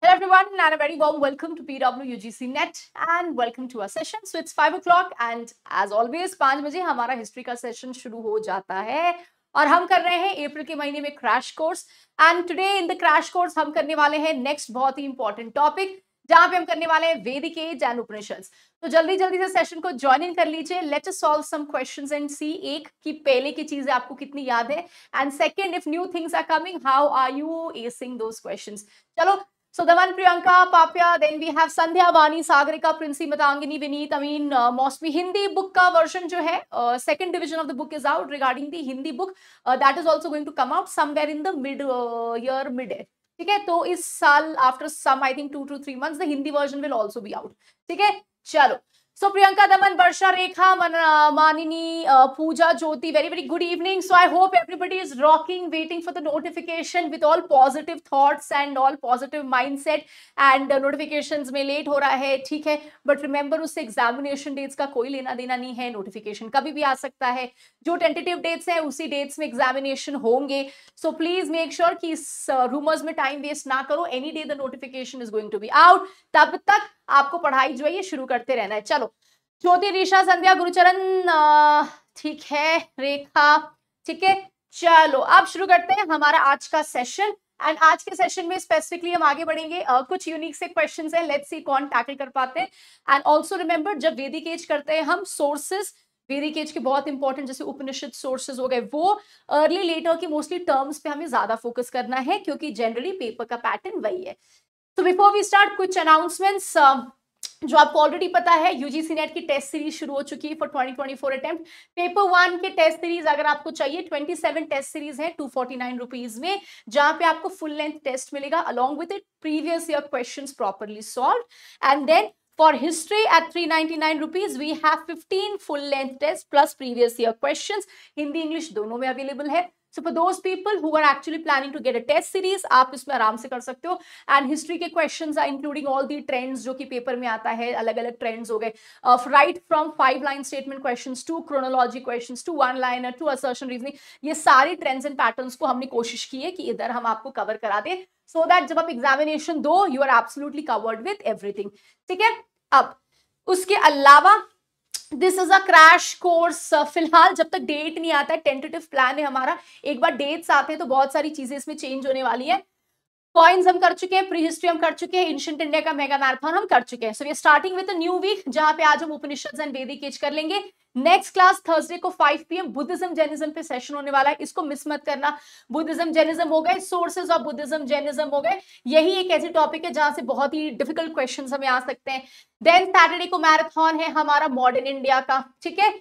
Hello everyone and a very warm welcome to PWUGC Net and welcome to our session. So it's five o'clock and as always 5 बजे हमारा history का session शुरू हो जाता है और हम कर रहे हैं अप्रैल के महीने में crash course and today in the crash course हम करने वाले हैं नेक्स्ट बहुत ही इंपॉर्टेंट टॉपिक जहां पे हम करने वाले हैं वेदिक एज एंड उपनिषद तो जल्दी जल्दी से सेशन को ज्वाइन इन कर लीजिए let us solve some questions and see एक कि पहले की चीजें आपको कितनी याद है and second if new things are coming how are you acing those questions चलो So the one Priyanka, Papya, then we have Sandhya, Vani, Sagarika, Princy, Matangini, Vineet, Amin, uh, Mosby. Hindi book ka version jo hai, uh, second division of the book is out regarding the Hindi book. Uh, that is also going to come out somewhere in the mid uh, year, mid -year. ठीक है तो इस साल after some I think two to three months the Hindi version will also be out ठीक है चलो so Priyanka Daman Varsha Rekha Manni Pooja Jyoti very very good evening so I hope everybody is rocking waiting for the notification with all positive thoughts and all positive mindset and notification में late हो रहा है ठीक है but remember उससे एग्जामिनेशन डेट्स का कोई लेना देना नहीं है नोटिफिकेशन कभी भी आ सकता है जो टेंटेटिव डेट्स हैं उसी डेट्स में एग्जामिनेशन होंगे सो प्लीज मेक श्योर कि इस रूमर्स uh, में टाइम वेस्ट ना करो any day the notification is going to be out तब तक आपको पढ़ाई जो है ये शुरू करते रहना है चलो ज्योति ऋषा संध्या गुरुचरण ठीक है रेखा ठीक है चलो आप शुरू करते हैं हमारा आज का सेशन एंड आज के सेशन में स्पेसिफिकली हम आगे बढ़ेंगे uh, कुछ यूनिक से क्वेश्चंस हैं लेट्स सी कौन टैकल कर पाते हैं एंड आल्सो रिमेम्बर जब वेदिक एज करते हैं हम सोर्सेज वेदिक एज के बहुत इंपॉर्टेंट जैसे उपनिषद सोर्सेज हो गए वो अर्ली लेटर की मोस्टली टर्म्स पे हमें ज्यादा फोकस करना है क्योंकि जनरली पेपर का पैटर्न वही है तो बिफोर वी स्टार्ट कुछ अनाउंसमेंट्स uh, जो आपको ऑलरेडी पता है यूजीसी नेट की टेस्ट सीरीज शुरू हो चुकी है फॉर 2024 अटेम्प्ट पेपर वन के टेस्ट सीरीज अगर आपको चाहिए 27 टेस्ट सीरीज है 249 रुपीस में जहां पे आपको फुल लेंथ टेस्ट मिलेगा along with it previous year questions properly solve and then For history at nine rupees, we have fifteen full length tests plus previous year questions. Hindi English दोनों में available है. So for those people who are actually planning to get a test series आप इसमें आराम से कर सकते हो एंड हिस्ट्री के question are including all the trends जो कि पेपर में आता है अलग अलग ट्रेंड्स हो गए right from five line statement question to chronology question to one line to assertion reasoning ये सारी ट्रेंड्स एंड पैटर्न को हमने कोशिश की है कि इधर हम आपको कवर करा दें सो दैट जब आप एग्जामिनेशन दो you are absolutely covered with everything ठीक है अब उसके अलावा this is a crash course फिलहाल जब तक डेट नहीं आता है टेंटेटिव प्लान है हमारा एक बार डेट्स आते हैं तो बहुत सारी चीजें इसमें चेंज होने वाली है कॉइन्स हम कर चुके हैं प्री हिस्ट्री हम कर चुके हैं एंशियंट इंडिया का मेगा मैराथन हम कर चुके हैं so we starting with new week जहां पे आज हम उपनिषद एंड वेदी केच कर लेंगे नेक्स्ट क्लास थर्सडे को 5 पीएम बुद्धिज्म जैनिज्म पे सेशन होने वाला है इसको मिस मत करना बुद्धिज्म जैनिज्म हो गए सोर्सेज ऑफ बुद्धिज्म जैनिज्म हो गए यही एक ऐसी टॉपिक है जहां से बहुत ही डिफिकल्ट क्वेश्चन हमें आ सकते हैं देन सैटरडे को मैराथन है हमारा मॉडर्न इंडिया का ठीक है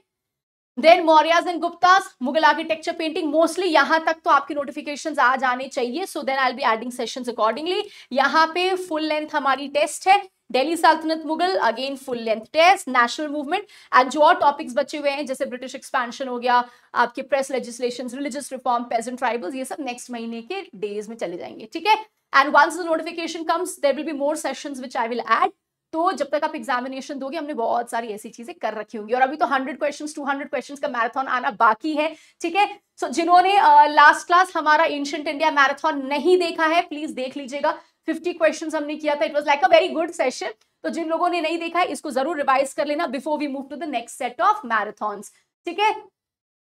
then Mauryas and Guptas Mughal architecture painting mostly यहाँ तक तो आपकी नोटिफिकेशन आ जाने चाहिए so then I be adding session accordingly यहाँ पे फुल लेंथ हमारी टेस्ट है डेली सल्तनत Mughal again full length test national movement and जो और टॉपिक्स बचे हुए हैं जैसे ब्रिटिश एक्सपेंशन हो गया आपके press legislation religious reform peasant tribals ये सब नेक्स्ट महीने के डेज में चले जाएंगे ठीक है and once the notification comes there will be more session which I will add तो जब तक आप एग्जामिनेशन दोगे हमने बहुत सारी ऐसी चीजें कर रखी होंगी और अभी तो 100 क्वेश्चंस 200 क्वेश्चंस का मैराथन आना बाकी है ठीक है सो जिन्होंने लास्ट क्लास हमारा एंशंट इंडिया मैराथन नहीं देखा है प्लीज देख लीजिएगा 50 क्वेश्चंस हमने किया था it was like a very good session तो जिन लोगों ने नहीं देखा है इसको जरूर रिवाइज कर लेना before we move to the next set of marathon ठीक है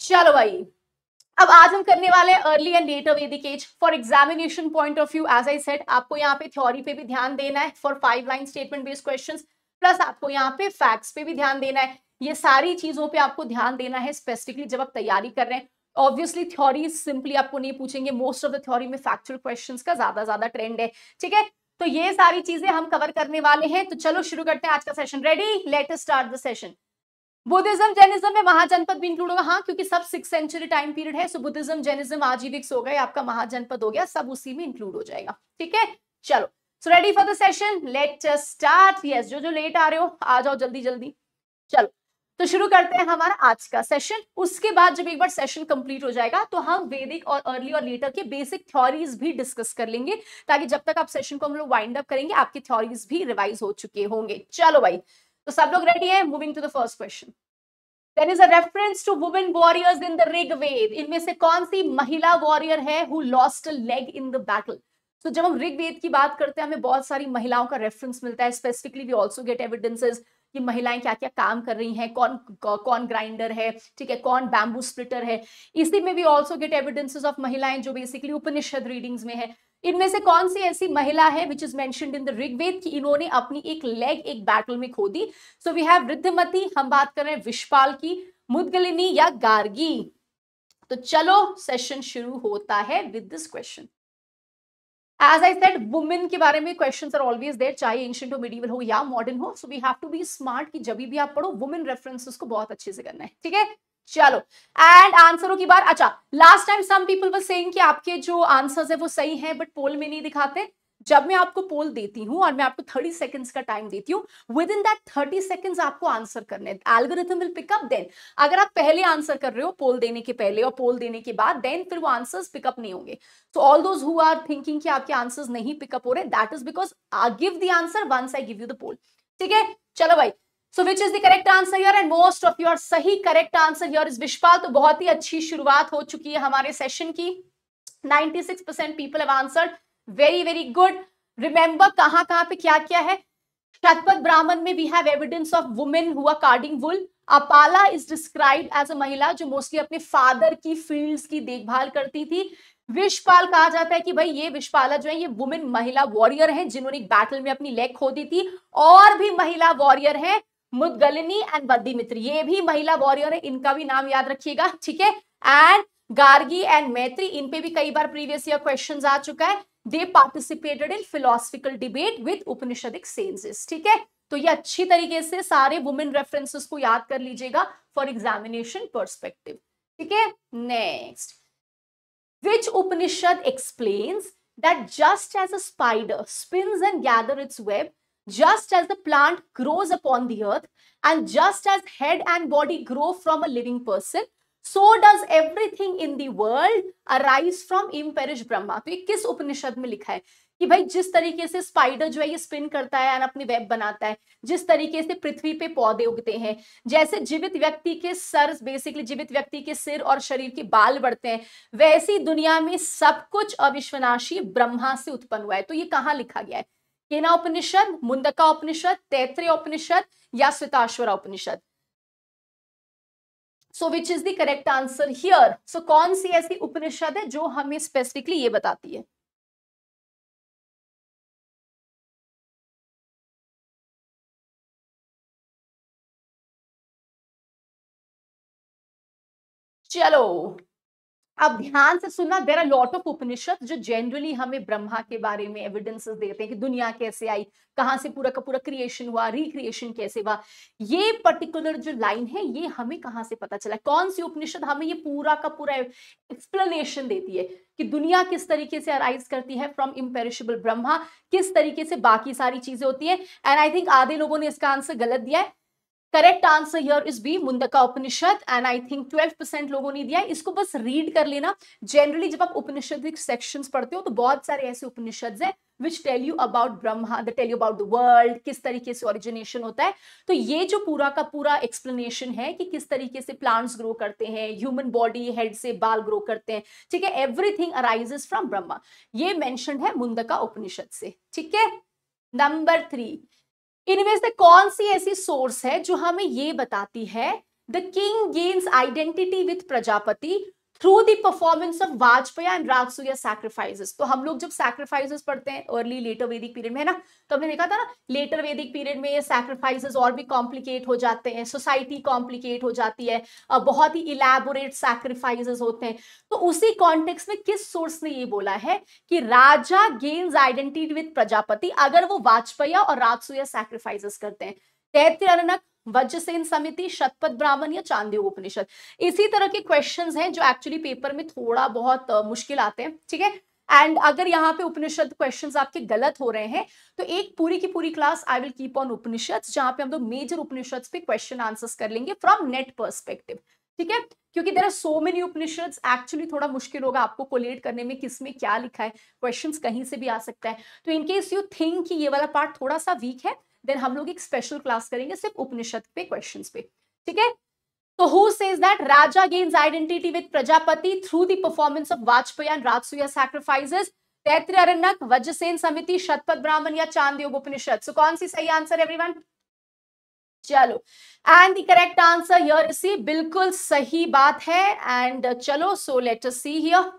चलो भाई अब आज हम करने वाले early and later Vedic age for examination point of view as I set आपको यहाँ पे थ्योरी पे भी ध्यान देना है for five line statement based question plus आपको यहाँ पे फैक्ट्स पे भी ध्यान देना है ये सारी चीजों पे आपको ध्यान देना है स्पेसिफिकली जब आप तैयारी कर रहे हैं ऑब्वियसली थ्योरी सिंपली आपको नहीं पूछेंगे मोस्ट ऑफ द थ्योरी में फैक्चुअल क्वेश्चंस का ज्यादा ज्यादा ट्रेंड है ठीक है तो ये सारी चीजें हम कवर करने वाले हैं तो चलो शुरू करते हैं आज का session ready let start the session Buddhism Jainism में महाजनपद भी इंक्लूड होगा हाँ क्योंकि सब सिक्स सेंचुरी टाइम पीरियड है सो बुद्धिज्म जैनिज्म आजीविक्स हो गए आपका महाजनपद हो गया सब उसी में इंक्लूड हो जाएगा ठीक है चलो so ready for the session let start yes जो जो लेट आ रहे हो आ जाओ जल्दी जल्दी चलो तो शुरू करते हैं हमारा आज का सेशन उसके बाद जब एक बार सेशन कंप्लीट हो जाएगा तो हम वेदिक और अर्ली और लेटर के बेसिक थ्योरीज भी डिस्कस कर लेंगे ताकि जब तक आप सेशन को हम लोग वाइंड अप करेंगे आपकी थ्योरीज भी रिवाइज हो चुके होंगे चलो भाई तो सब लोग रेडी है moving to the first question there is a reference to women warriors in the Rig इनमें से कौन सी महिला वॉरियर है who lost leg in the battle तो जब हम ऋग वेद की बात करते हैं हमें बहुत सारी महिलाओं का रेफरेंस मिलता है specifically we also get evidences कि महिलाएं क्या क्या काम कर रही हैं कौन कौन ग्राइंडर है ठीक है कौन बैम्बू स्प्लिटर है इसी में we also get evidences of महिलाएं जो बेसिकली उपनिषद रीडिंग्स में है इनमें से कौन सी ऐसी महिला है विच इज मैं ऋग्वेद की इन्होंने अपनी एक लेग एक बैटल में खो दी सो वी हैव रिद्धमती हम बात कर रहे हैं विश्वपाल की मुदगलिनी या गार्गी तो चलो सेशन शुरू होता है with this question as I said women के बारे में क्वेश्चन आर ऑलवेज देर चाहे एंशियंट हो मिडीवल हो या मॉडर्न हो so we have to be smart कि जब भी आप पढ़ो वुमेन रेफरेंसेस को बहुत अच्छे से करना है ठीक है चलो एंड आंसरों की बार अच्छा last time some people were saying कि आपके जो आंसर्स है वो सही हैं बट पोल में नहीं दिखाते जब मैं आपको पोल देती हूं और मैं आपको थर्टी सेकेंड्स का टाइम देती हूँ within that thirty seconds आपको आंसर करने एल्गोरिथम विल पिकअप देन अगर आप पहले आंसर कर रहे हो पोल देने के पहले और पोल देने के बाद देन फिर वो आंसर्स पिकअप नहीं होंगे so all those who are thinking कि आपके आंसर्स नहीं पिकअप हो रहे that is because I give the answer once I give you the poll ठीक है चलो भाई so which is the correct answer your and most of your सही करेक्ट आंसर योर इज विश्वाल तो बहुत ही अच्छी शुरुआत हो चुकी है हमारे सेशन की 96 percent people have answered very very good remember कहाँ कहाँ पे क्या क्या है शतपथ ब्राह्मण में we have evidence of women हुआ carding wool Apala is describe as a महिला जो मोस्टली अपने फादर की फील्ड्स की देखभाल करती थी विशपाल कहा जाता है कि भाई ये विशपाला जो है ये वुमेन महिला वॉरियर हैं जिन्होंने एक बैटल में अपनी लेग खो दी थी और भी महिला वॉरियर हैं मुदगलिनी एंड मित्र ये भी महिला वॉरियर है इनका भी नाम याद रखिएगा ठीक है एंड गार्गी एंड मैत्री इन पे भी कई बार प्रीवियस ईयर क्वेश्चन आ चुका है they participated in philosophical debate with Upanishadic senses ठीक है तो ये अच्छी तरीके से सारे वुमेन रेफरेंसेस को याद कर लीजिएगा फॉर एग्जामिनेशन परस्पेक्टिव ठीक है next which Upanishad explains that just as a spider spin and gather its web just as the plant grows upon the earth and just as head and body grow from a living person so does everything in the world arise from imperish brahma तो ये किस उपनिषद में लिखा है कि भाई जिस तरीके से स्पाइडर जो है ये स्पिन करता है एंड अपनी वेब बनाता है जिस तरीके से पृथ्वी पे पौधे उगते हैं जैसे जीवित व्यक्ति के सर बेसिकली जीवित व्यक्ति के सिर और शरीर के बाल बढ़ते हैं वैसी दुनिया में सब कुछ अविश्वनाशी ब्रह्मा से उत्पन्न हुआ है तो ये कहाँ लिखा गया है केना उपनिषद मुंदका उपनिषद तैतृय उपनिषद या Svetasvatara Upanishad so which is the correct answer here so कौन सी ऐसी उपनिषद है जो हमें स्पेसिफिकली ये बताती है चलो अब ध्यान से सुनना there are lot of Upanishad जो जनरली हमें ब्रह्मा के बारे में एविडेंसेस देते हैं कि दुनिया कैसे आई कहां से पूरा का पूरा क्रिएशन हुआ रिक्रिएशन कैसे हुआ ये पर्टिकुलर जो लाइन है ये हमें कहां से पता चला कौन सी उपनिषद हमें ये पूरा का पूरा एक्सप्लेनेशन देती है कि दुनिया किस तरीके से अराइज करती है फ्रॉम इम्पेरिशेबल ब्रह्मा किस तरीके से बाकी सारी चीजें होती है एंड आई थिंक आधे लोगों ने इसका आंसर गलत दिया है correct answer here is B Mundaka Upanishad and I think 12% लोगों ने दिया है इसको बस रीड कर लेना जनरली जब आप उपनिषदिक सेक्शंस पढ़ते हो तो बहुत सारे ऐसे उपनिषद हैं which tell you about Brahma the tell you about the world किस तरीके से ओरिजिनेशन होता है तो ये जो पूरा का पूरा एक्सप्लेनेशन है कि किस तरीके से प्लांट्स ग्रो करते हैं ह्यूमन बॉडी हेड से बाल ग्रो करते हैं ठीक है एवरीथिंग अराइजेस फ्रॉम ब्रह्मा ये मैंशन है मुंदका उपनिषद से ठीक है नंबर थ्री इनमें से कौन सी ऐसी सोर्स है जो हमें ये बताती है the king gains identity with Prajapati through the performance of Vajapeya and Rajasuya sacrifices तो हम लोग जब सैक्रिफाइसेस पढ़ते हैं अर्ली लेटर वैदिक पीरियड में है ना तो हमने देखा था ना लेटर वैदिक पीरियड में ये सैक्रिफाइसेस और भी कॉम्प्लिकेट हो जाते हैं सोसाइटी कॉम्प्लिकेट हो जाती है बहुत ही इलेबोरेट सैक्रिफाइसेस होते हैं तो उसी कॉन्टेक्स में किस सोर्स ने ये बोला है कि raja gains identity with Prajapati अगर वो वाजपेयी और राजसूया सैक्रिफाइसेस करते हैं तैतरनक वज्रसेन समिति शतपथ ब्राह्मण या चांदी उपनिषद इसी तरह के क्वेश्चंस हैं जो एक्चुअली पेपर में थोड़ा बहुत मुश्किल आते हैं ठीक है एंड अगर यहाँ पे उपनिषद क्वेश्चंस आपके गलत हो रहे हैं तो एक पूरी की पूरी class I will keep on Upanishad जहां पे हम लोग मेजर उपनिषद पे क्वेश्चन आंसर्स कर लेंगे फ्रॉम नेट परस्पेक्टिव ठीक है क्योंकि there are so many Upanishad actually थोड़ा मुश्किल होगा आपको कोलेट करने में किस में क्या लिखा है क्वेश्चन कहीं से भी आ सकता है तो इनकेस यू थिंक कि ये वाला पार्ट थोड़ा सा वीक है देन हम लोग एक स्पेशल क्लास करेंगे सिर्फ उपनिषद पे क्वेश्चंस पे ठीक है तो who says that raja gains identity with Prajapati through the performance of Vajapeya and Rajasuya sacrifices Taittiriya Aranyaka Vajasaneyi Samhita Shatapatha ब्राह्मण या चांदयोग उपनिषद सो कौन सी सही आंसर एवरीवन चलो and the correct answer here C बिल्कुल सही बात है एंड चलो so let us see here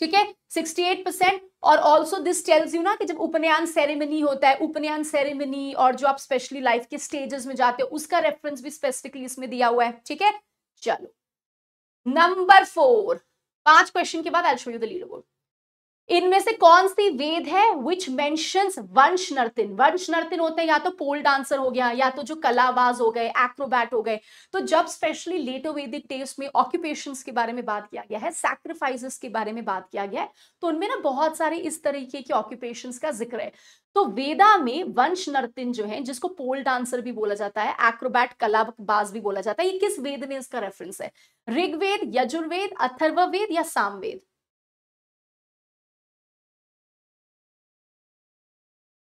ठीक है परसेंट और ऑल्सो दिस टेल्स यू ना कि जब उपनयन सेरेमनी होता है उपनयन सेरेमनी और जो आप स्पेशली लाइफ के स्टेजेस में जाते हो उसका रेफरेंस भी स्पेसिफिकली इसमें दिया हुआ है ठीक है चलो नंबर फोर पांच क्वेश्चन के बाद I show you the leaderboard इनमें से कौन सी वेद है विच मैं वंश नर्तिन वंश नर्तिन होते हैं या तो पोल डांसर हो गया या तो जो कलाबाज हो गए एक्रोबैट हो गए तो जब स्पेशली लेटो वेदिक टेस्ट में ऑक्यूपेशन के बारे में बात किया गया है सैक्रिफाइसेस के बारे में बात किया गया है तो उनमें ना बहुत सारे इस तरीके के ऑक्यूपेशन का जिक्र है तो वेदा में वंश नर्तिन जो है जिसको पोल डांसर भी बोला जाता है एक्रोबैट कलाबाज भी बोला जाता है ये किस वेद में इसका रेफरेंस है ऋग्वेद यजुर्वेद अथर्ववेद या सामवेद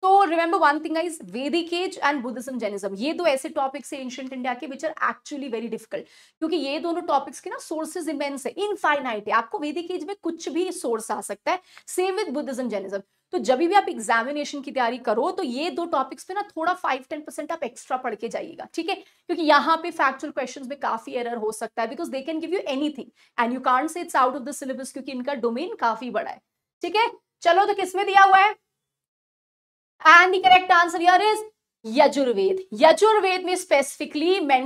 तो remember one thing is Vedic age and Buddhism Jainism ये दो ऐसे टॉपिक्स हैं एंशियंट इंडिया के which are actually very difficult क्योंकि ये दोनों टॉपिक्स के ना सोर्सेज इमेंस है इनफाइनाइट है आपको वैदिक एज में कुछ भी सोर्स आ सकता है सेम विद बुद्धिज्म जैनिज्म तो जब भी आप एग्जामिनेशन की तैयारी करो तो ये दो टॉपिक्स पे ना थोड़ा फाइव टेन परसेंट आप एक्स्ट्रा पढ़ के जाइएगा ठीक है क्योंकि यहाँ पे फैक्चुअल क्वेश्चंस में काफी एरर हो सकता है because they can give you anything and you can't say it's out of the syllabus क्योंकि इनका डोमेन काफी बड़ा है ठीक है चलो तो किसमें दिया हुआ है and the correct answer here is Yajurveda Yajurveda में स्पेसिफिकली मैं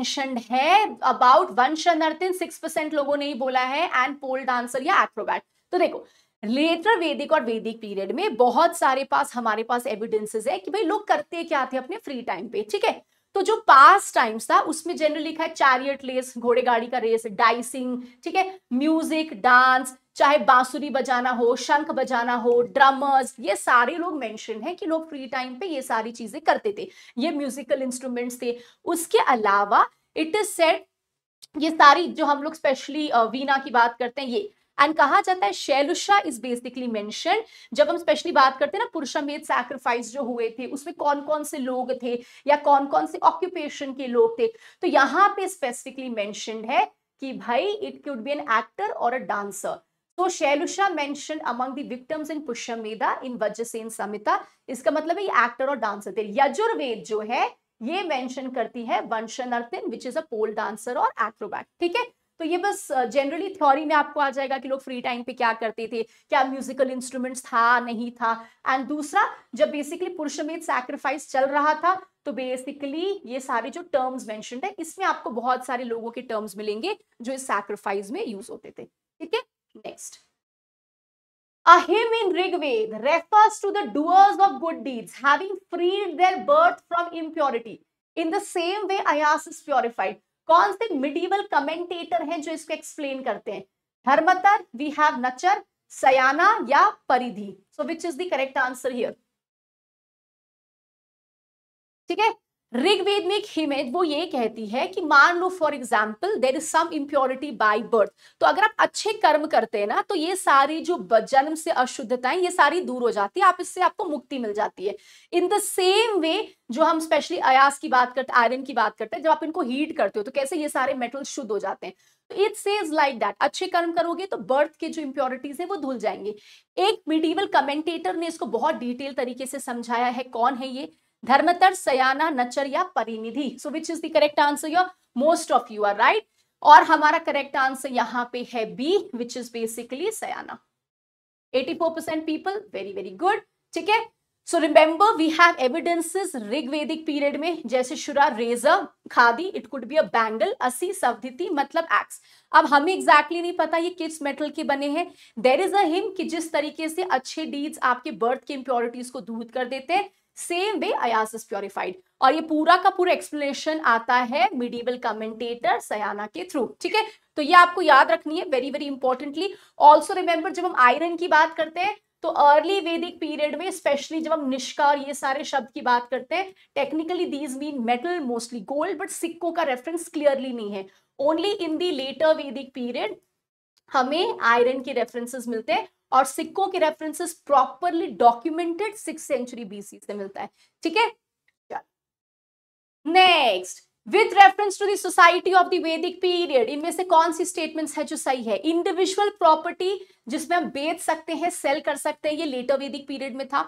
अबाउट वन शनर्थिन सिक्स परसेंट लोगों ने ही बोला है एंड पोल डांसर या एक्रोबैट तो देखो लेटर वेदिक और वेदिक पीरियड में बहुत सारे पास हमारे पास एविडेंसेस है कि भाई लोग करते क्या थे अपने फ्री टाइम पे ठीक है तो जो पास टाइम्स था उसमें जनरली लिखा है चैरियट रेस घोड़े गाड़ी का रेस डाइसिंग ठीक है म्यूजिक डांस चाहे बांसुरी बजाना हो शंख बजाना हो ड्रमर्स ये सारे लोग मेंशन हैं कि लोग फ्री टाइम पे ये सारी चीजें करते थे ये म्यूजिकल इंस्ट्रूमेंट्स थे उसके अलावा इट इज सेड ये सारी जो हम लोग स्पेशली वीना की बात करते हैं ये एंड कहा जाता है शैलुषा इज बेसिकली मेंशन जब हम स्पेशली बात करते हैं ना पुरुषमेद सैक्रिफाइस जो हुए थे उसमें कौन कौन से लोग थे या कौन कौन से ऑक्यूपेशन के लोग थे तो यहाँ पे स्पेसिफिकली मेंशन है कि भाई it could be an actor और अ डांसर तो Shailusha mention among the victims in Pushyameda in Vajasaneyi Samhita इसका मतलब है ये एक्टर और डांसर थे यजुर्वेद जो है ये मेंशन करती है vamshanartin which is a pole dancer और एक्रोबैट ठीक है तो ये बस जनरली थ्योरी में आपको आ जाएगा कि लोग फ्री टाइम पे क्या करते थे क्या म्यूजिकल इंस्ट्रूमेंट्स था नहीं था एंड दूसरा जब बेसिकली पुरुषमेद सैक्रिफाइस चल रहा था तो बेसिकली ये सारे जो टर्म्स मैंशन है इसमें आपको बहुत सारे लोगों के टर्म्स मिलेंगे जो इस सैक्रिफाइस में यूज होते थे ठीक है Next. A hymn in Rigved refers to the doers of good deeds having freed their birth from impurity. In the same way, Ayas is purified. कौन से मिडीवल कमेंटेटर हैं जो इसको एक्सप्लेन करते हैं हरमतर वी हैव नचर सयाना या परिधि so which is the correct answer here ठीक है ऋग्वेद में एक हिमेद वो ये कहती है कि मान लो for example there is some impurity by birth तो अगर आप अच्छे कर्म करते हैं ना तो ये सारी जो जन्म से अशुद्धताएं ये सारी दूर हो जाती है आप इससे आपको मुक्ति मिल जाती है इन द सेम वे जो हम स्पेशली अयास की बात करते आयरन की बात करते हैं जब आप इनको हीट करते हो तो कैसे ये सारे मेटल शुद्ध हो जाते हैं तो इट सेज लाइक दैट अच्छे कर्म करोगे तो बर्थ के जो इम्प्योरिटीज है वो धुल जाएंगे एक मिडीवल कमेंटेटर ने इसको बहुत डिटेल तरीके से समझाया है कौन है ये Dharmatar, Sayana, Nacharya, परिनिधि so which is the correct answer your most of you are right और हमारा करेक्ट आंसर यहाँ पे है बी विच इज बेसिकली सयाना 84% पीपल वेरी वेरी गुड ठीक है so remember we have evidences Rigvedic period में जैसे शुरा रेजर खादी it could be a bangle असी सवधिति मतलब एक्स अब हमें एग्जैक्टली exactly नहीं पता ये किस मेटल के बने हैं देर इज अ हिम कि जिस तरीके से अच्छे डीड्स आपके बर्थ के इम्प्योरिटीज को दूर कर देते हैं same way ayas is purified और ये पूरा का पूरा एक्सप्लेनेशन आता है मिडिवल कमेंटेटर सयाना के थ्रू ठीक है तो ये आपको याद रखनी है very very importantly also remember जब हम आयरन की बात करते हैं तो अर्ली वेदिक पीरियड में स्पेशली जब हम निष्का और ये सारे शब्द की बात करते हैं technically these mean metal mostly gold but सिक्कों का रेफरेंस क्लियरली नहीं है only in the later Vedic period हमें आयरन के रेफरेंसेस मिलते हैं और सिक्कों के references properly documented six century BC से मिलता है ठीक है next with reference to the society of the Vedic period इनमें से कौन सी स्टेटमेंट्स है जो सही है इंडिविजुअल प्रॉपर्टी जिसमें हम बेच सकते हैं सेल कर सकते हैं ये लेटर वैदिक पीरियड में था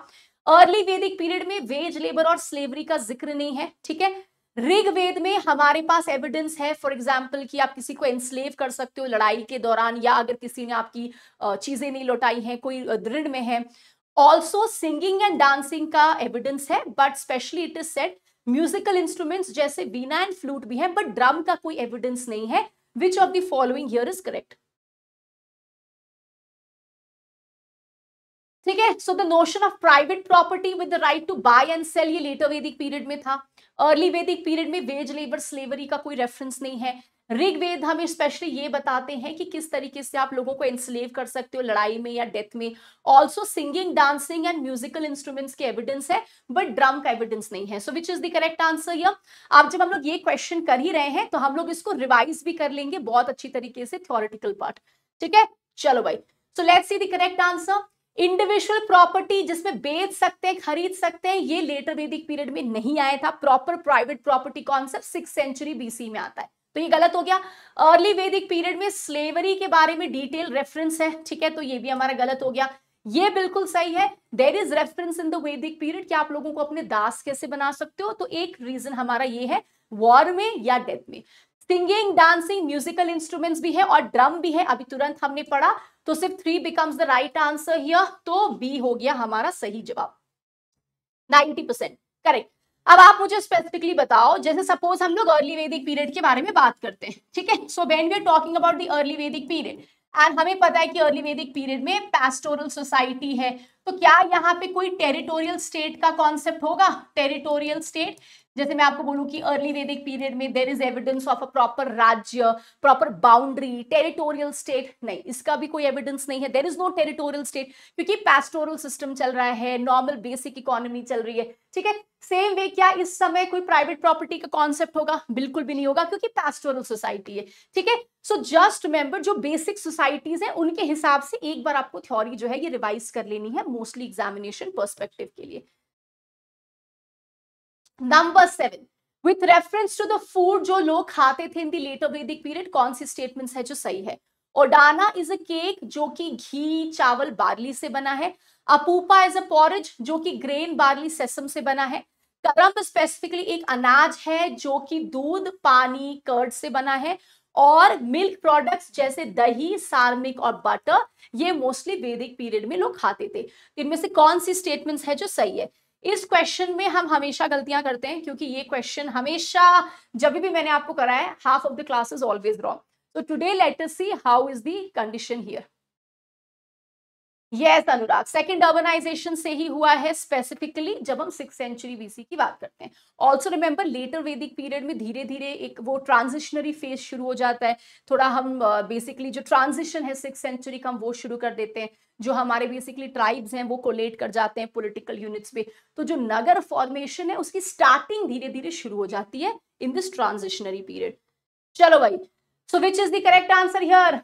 अर्ली वैदिक पीरियड में वेज लेबर और स्लेवरी का जिक्र नहीं है ठीक है ऋग्वेद में हमारे पास एविडेंस है फॉर एग्जाम्पल कि आप किसी को एनस्लेव कर सकते हो लड़ाई के दौरान या अगर किसी ने आपकी चीजें नहीं लौटाई हैं कोई दृढ़ में है ऑल्सो सिंगिंग एंड डांसिंग का एविडेंस है but specially it is set musical instruments जैसे बीना एंड फ्लूट भी है बट ड्रम का कोई एविडेंस नहीं है which of the following here is correct ठीक है so the notion of private property with the right to buy and sale ये लेटर वेदिक पीरियड में था अर्ली वैदिक पीरियड में वेज लेबर स्लेवरी का कोई रेफरेंस नहीं है ऋग्वेद हमें स्पेशली ये बताते हैं कि किस तरीके से आप लोगों को इंस्लेव कर सकते हो लड़ाई में या डेथ में also singing dancing and musical instruments के एविडेंस है बट ड्रम का एविडेंस नहीं है so which is the correct answer यह आप जब हम लोग ये क्वेश्चन कर ही रहे हैं तो हम लोग इसको रिवाइज भी कर लेंगे बहुत अच्छी तरीके से थ्योरिटिकल पार्ट ठीक है चलो भाई so let's see the correct answer individual property जिसमें बेच सकते हैं खरीद सकते हैं ये लेटर वैदिक पीरियड में नहीं आया था proper private property concept six century BC में आता है तो ये गलत हो गया अर्ली वैदिक पीरियड में स्लेवरी के बारे में डिटेल रेफरेंस है ठीक है तो ये भी हमारा गलत हो गया ये बिल्कुल सही है there is reference in the Vedic period कि आप लोगों को अपने दास कैसे बना सकते हो तो एक रीजन हमारा ये है वॉर में या डेथ में सिंगिंग डांसिंग म्यूजिकल इंस्ट्रूमेंट्स भी है और ड्रम भी है अभी तुरंत हमने पढ़ा तो सिर्फ three becomes the right answer here तो बी हो गया हमारा सही जवाब 90 परसेंट करेक्ट अब आप मुझे स्पेसिफिकली बताओ जैसे सपोज हम लोग अर्ली वैदिक पीरियड के बारे में बात करते हैं ठीक है so when we are talking about the early Vedic period and हमें पता है कि अर्ली वैदिक पीरियड में पेस्टोरल सोसाइटी है तो क्या यहाँ पे कोई टेरिटोरियल स्टेट का कॉन्सेप्ट होगा टेरिटोरियल स्टेट जैसे मैं आपको बोलूँ कि अर्ली वैदिक पीरियड में there is evidence of a proper राज्य प्रॉपर बाउंड्री टेरिटोरियल स्टेट नहीं इसका भी कोई एविडेंस नहीं है there is no territorial state क्योंकि पैस्टोरल सिस्टम चल रहा है नॉर्मल बेसिक इकोनॉमी चल रही है ठीक है सेम वे क्या इस समय कोई प्राइवेट प्रॉपर्टी का कॉन्सेप्ट होगा बिल्कुल भी नहीं होगा क्योंकि पैस्टोरल सोसाइटी है ठीक है सो जस्ट रिमेंबर जो बेसिक सोसाइटीज हैं उनके हिसाब से एक बार आपको थ्योरी जो है ये रिवाइज कर लेनी है मोस्टली एग्जामिनेशन पर्सपेक्टिव के लिए number seven with reference to the food जो लोग खाते थे इन द लेटर वैदिक पीरियड कौन सी स्टेटमेंट है जो सही है ओडाना इज अ केक जो कि घी चावल बार्ली से बना है अपूपा इज अ पॉरेज जो कि ग्रेन बार्ली सेसम से बना है करम स्पेसिफिकली एक अनाज है जो कि दूध पानी कर्ड से बना है और मिल्क प्रोडक्ट्स जैसे दही सार्मिक और बटर ये मोस्टली वैदिक पीरियड में लोग खाते थे इनमें से कौन सी स्टेटमेंट्स है जो सही है इस क्वेश्चन में हम हमेशा गलतियां करते हैं क्योंकि ये क्वेश्चन हमेशा जब भी मैंने आपको कराया half of the class is always wrong so today let us see how is the condition yes Anurag second urbanisation से ही हुआ है स्पेसिफिकली जब हम सिक्स सेंचुरी बीसी की बात करते हैं ऑल्सो रिमेंबर लेटर वैदिक पीरियड में धीरे धीरे एक वो ट्रांजिशनरी फेज शुरू हो जाता है थोड़ा हम बेसिकली uh, जो ट्रांजिशन है सिक्स सेंचुरी का हम वो शुरू कर देते हैं जो हमारे बेसिकली ट्राइब्स हैं वो कोलेट कर जाते हैं पोलिटिकल यूनिट्स पे तो जो नगर फॉर्मेशन है उसकी स्टार्टिंग धीरे धीरे शुरू हो जाती है इन दिस ट्रांजिशनरी पीरियड चलो भाई so which is the correct answer here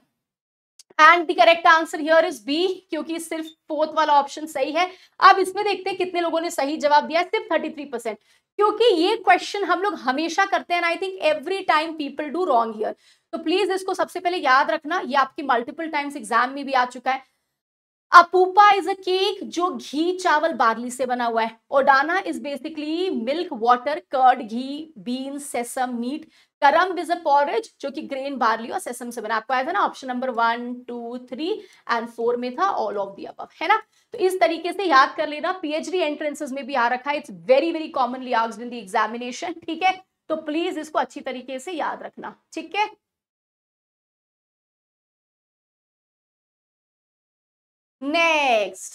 and the correct answer here is B क्योंकि सिर्फ फोर्थ वाला ऑप्शन सही है अब इसमें देखते हैं कितने लोगों ने सही जवाब दिया सिर्फ थर्टी थ्री परसेंट क्योंकि ये क्वेश्चन हम लोग हमेशा करते हैं I think every time people do wrong here तो प्लीज इसको सबसे पहले याद रखना ये आपके मल्टीपल टाइम्स एग्जाम में भी आ चुका है अपूपा इज अ केक जो घी चावल बार्ली से बना हुआ है odana is basically milk water curd ghee bean sesame meat करम इज अ पॉरेज जो कि ग्रेन बार्ली और सेसम से बना आपको आया था ना option number one two three and four में था ऑल ऑफ दी अब है ना तो इस तरीके से याद कर लेना पीएचडी एंट्रेंसेज में भी आ रखा है it's very very commonly asked in the examination ठीक है तो प्लीज इसको अच्छी तरीके से याद रखना ठीक है next